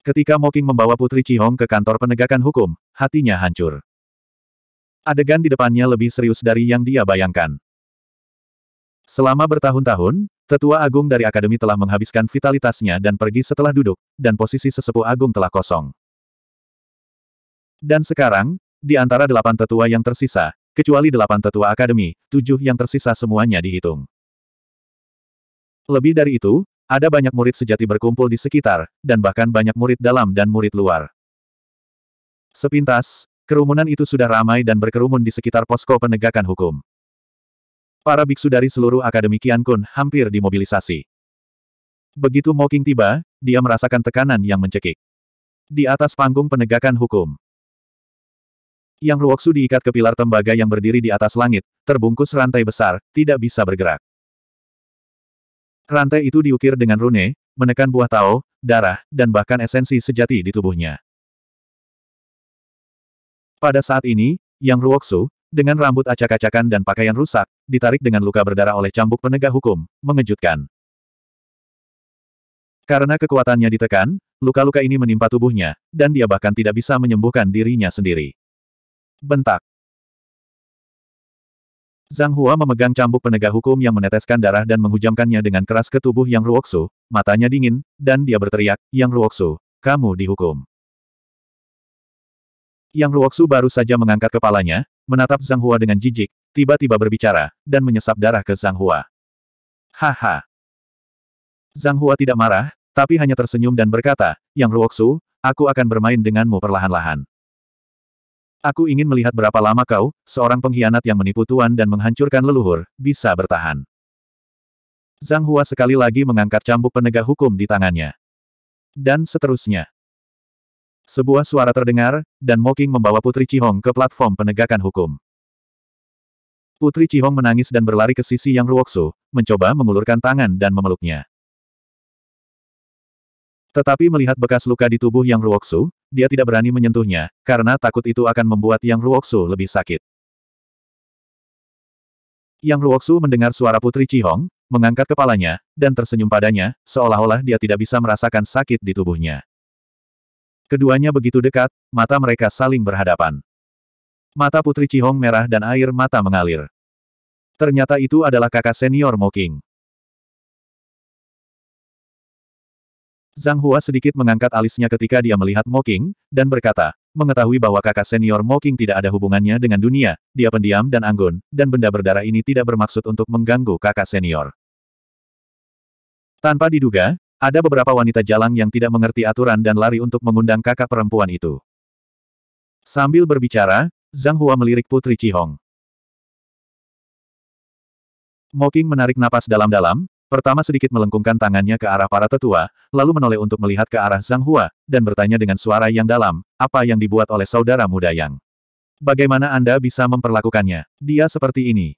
Ketika Moking membawa Putri Cihong ke kantor penegakan hukum, hatinya hancur. Adegan di depannya lebih serius dari yang dia bayangkan. Selama bertahun-tahun, Tetua Agung dari Akademi telah menghabiskan vitalitasnya dan pergi setelah duduk, dan posisi sesepuh Agung telah kosong. Dan sekarang, di antara delapan tetua yang tersisa, kecuali delapan tetua Akademi, tujuh yang tersisa semuanya dihitung. Lebih dari itu, ada banyak murid sejati berkumpul di sekitar, dan bahkan banyak murid dalam dan murid luar. Sepintas, kerumunan itu sudah ramai dan berkerumun di sekitar posko penegakan hukum. Para biksu dari seluruh Akademi Kian Kun hampir dimobilisasi. Begitu Moking tiba, dia merasakan tekanan yang mencekik. Di atas panggung penegakan hukum. Yang Ruoksu diikat ke pilar tembaga yang berdiri di atas langit, terbungkus rantai besar, tidak bisa bergerak. Rantai itu diukir dengan rune, menekan buah tao, darah, dan bahkan esensi sejati di tubuhnya. Pada saat ini, Yang Ruoksu, dengan rambut acak-acakan dan pakaian rusak, ditarik dengan luka berdarah oleh cambuk penegak hukum, mengejutkan. Karena kekuatannya ditekan, luka-luka ini menimpa tubuhnya, dan dia bahkan tidak bisa menyembuhkan dirinya sendiri. Bentak. Zhang Hua memegang cambuk penegak hukum yang meneteskan darah dan menghujamkannya dengan keras ke tubuh Yang Ruoksu, matanya dingin, dan dia berteriak, Yang Ruoksu, kamu dihukum. Yang Ruoksu baru saja mengangkat kepalanya, menatap Zhang Hua dengan jijik, tiba-tiba berbicara, dan menyesap darah ke Zhang Hua. Haha. Zhang Hua tidak marah, tapi hanya tersenyum dan berkata, Yang Ruoksu, aku akan bermain denganmu perlahan-lahan. Aku ingin melihat berapa lama kau, seorang pengkhianat yang menipu tuan dan menghancurkan leluhur, bisa bertahan. Zhang Hua sekali lagi mengangkat cambuk penegak hukum di tangannya. Dan seterusnya. Sebuah suara terdengar, dan Moking membawa Putri Cihong ke platform penegakan hukum. Putri Cihong menangis dan berlari ke sisi Yang Ruoksu, mencoba mengulurkan tangan dan memeluknya. Tetapi melihat bekas luka di tubuh Yang Ruoksu, dia tidak berani menyentuhnya, karena takut itu akan membuat Yang Ruoksu lebih sakit. Yang Ruoksu mendengar suara Putri Cihong, mengangkat kepalanya, dan tersenyum padanya, seolah-olah dia tidak bisa merasakan sakit di tubuhnya. Keduanya begitu dekat, mata mereka saling berhadapan. Mata Putri Cihong merah dan air mata mengalir. Ternyata itu adalah kakak senior Moking. Zhang Hua sedikit mengangkat alisnya ketika dia melihat Moking, dan berkata, mengetahui bahwa kakak senior Moking tidak ada hubungannya dengan dunia, dia pendiam dan anggun, dan benda berdarah ini tidak bermaksud untuk mengganggu kakak senior. Tanpa diduga, ada beberapa wanita jalang yang tidak mengerti aturan dan lari untuk mengundang kakak perempuan itu. Sambil berbicara, Zhang Hua melirik Putri Cihong. Moking menarik napas dalam-dalam, pertama sedikit melengkungkan tangannya ke arah para tetua, lalu menoleh untuk melihat ke arah Zhang Hua, dan bertanya dengan suara yang dalam, apa yang dibuat oleh saudara muda yang. Bagaimana Anda bisa memperlakukannya? Dia seperti ini.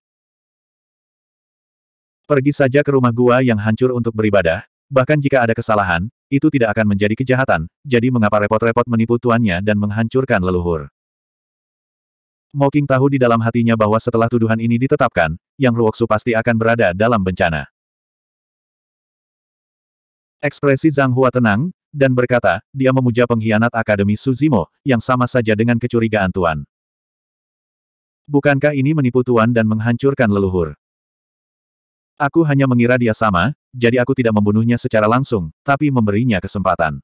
Pergi saja ke rumah gua yang hancur untuk beribadah, Bahkan jika ada kesalahan, itu tidak akan menjadi kejahatan, jadi mengapa repot-repot menipu tuannya dan menghancurkan leluhur. Moking tahu di dalam hatinya bahwa setelah tuduhan ini ditetapkan, Yang Ruoksu pasti akan berada dalam bencana. Ekspresi Zhang Hua tenang, dan berkata, dia memuja pengkhianat Akademi Suzimo, yang sama saja dengan kecurigaan Tuan. Bukankah ini menipu Tuan dan menghancurkan leluhur? Aku hanya mengira dia sama, jadi aku tidak membunuhnya secara langsung, tapi memberinya kesempatan.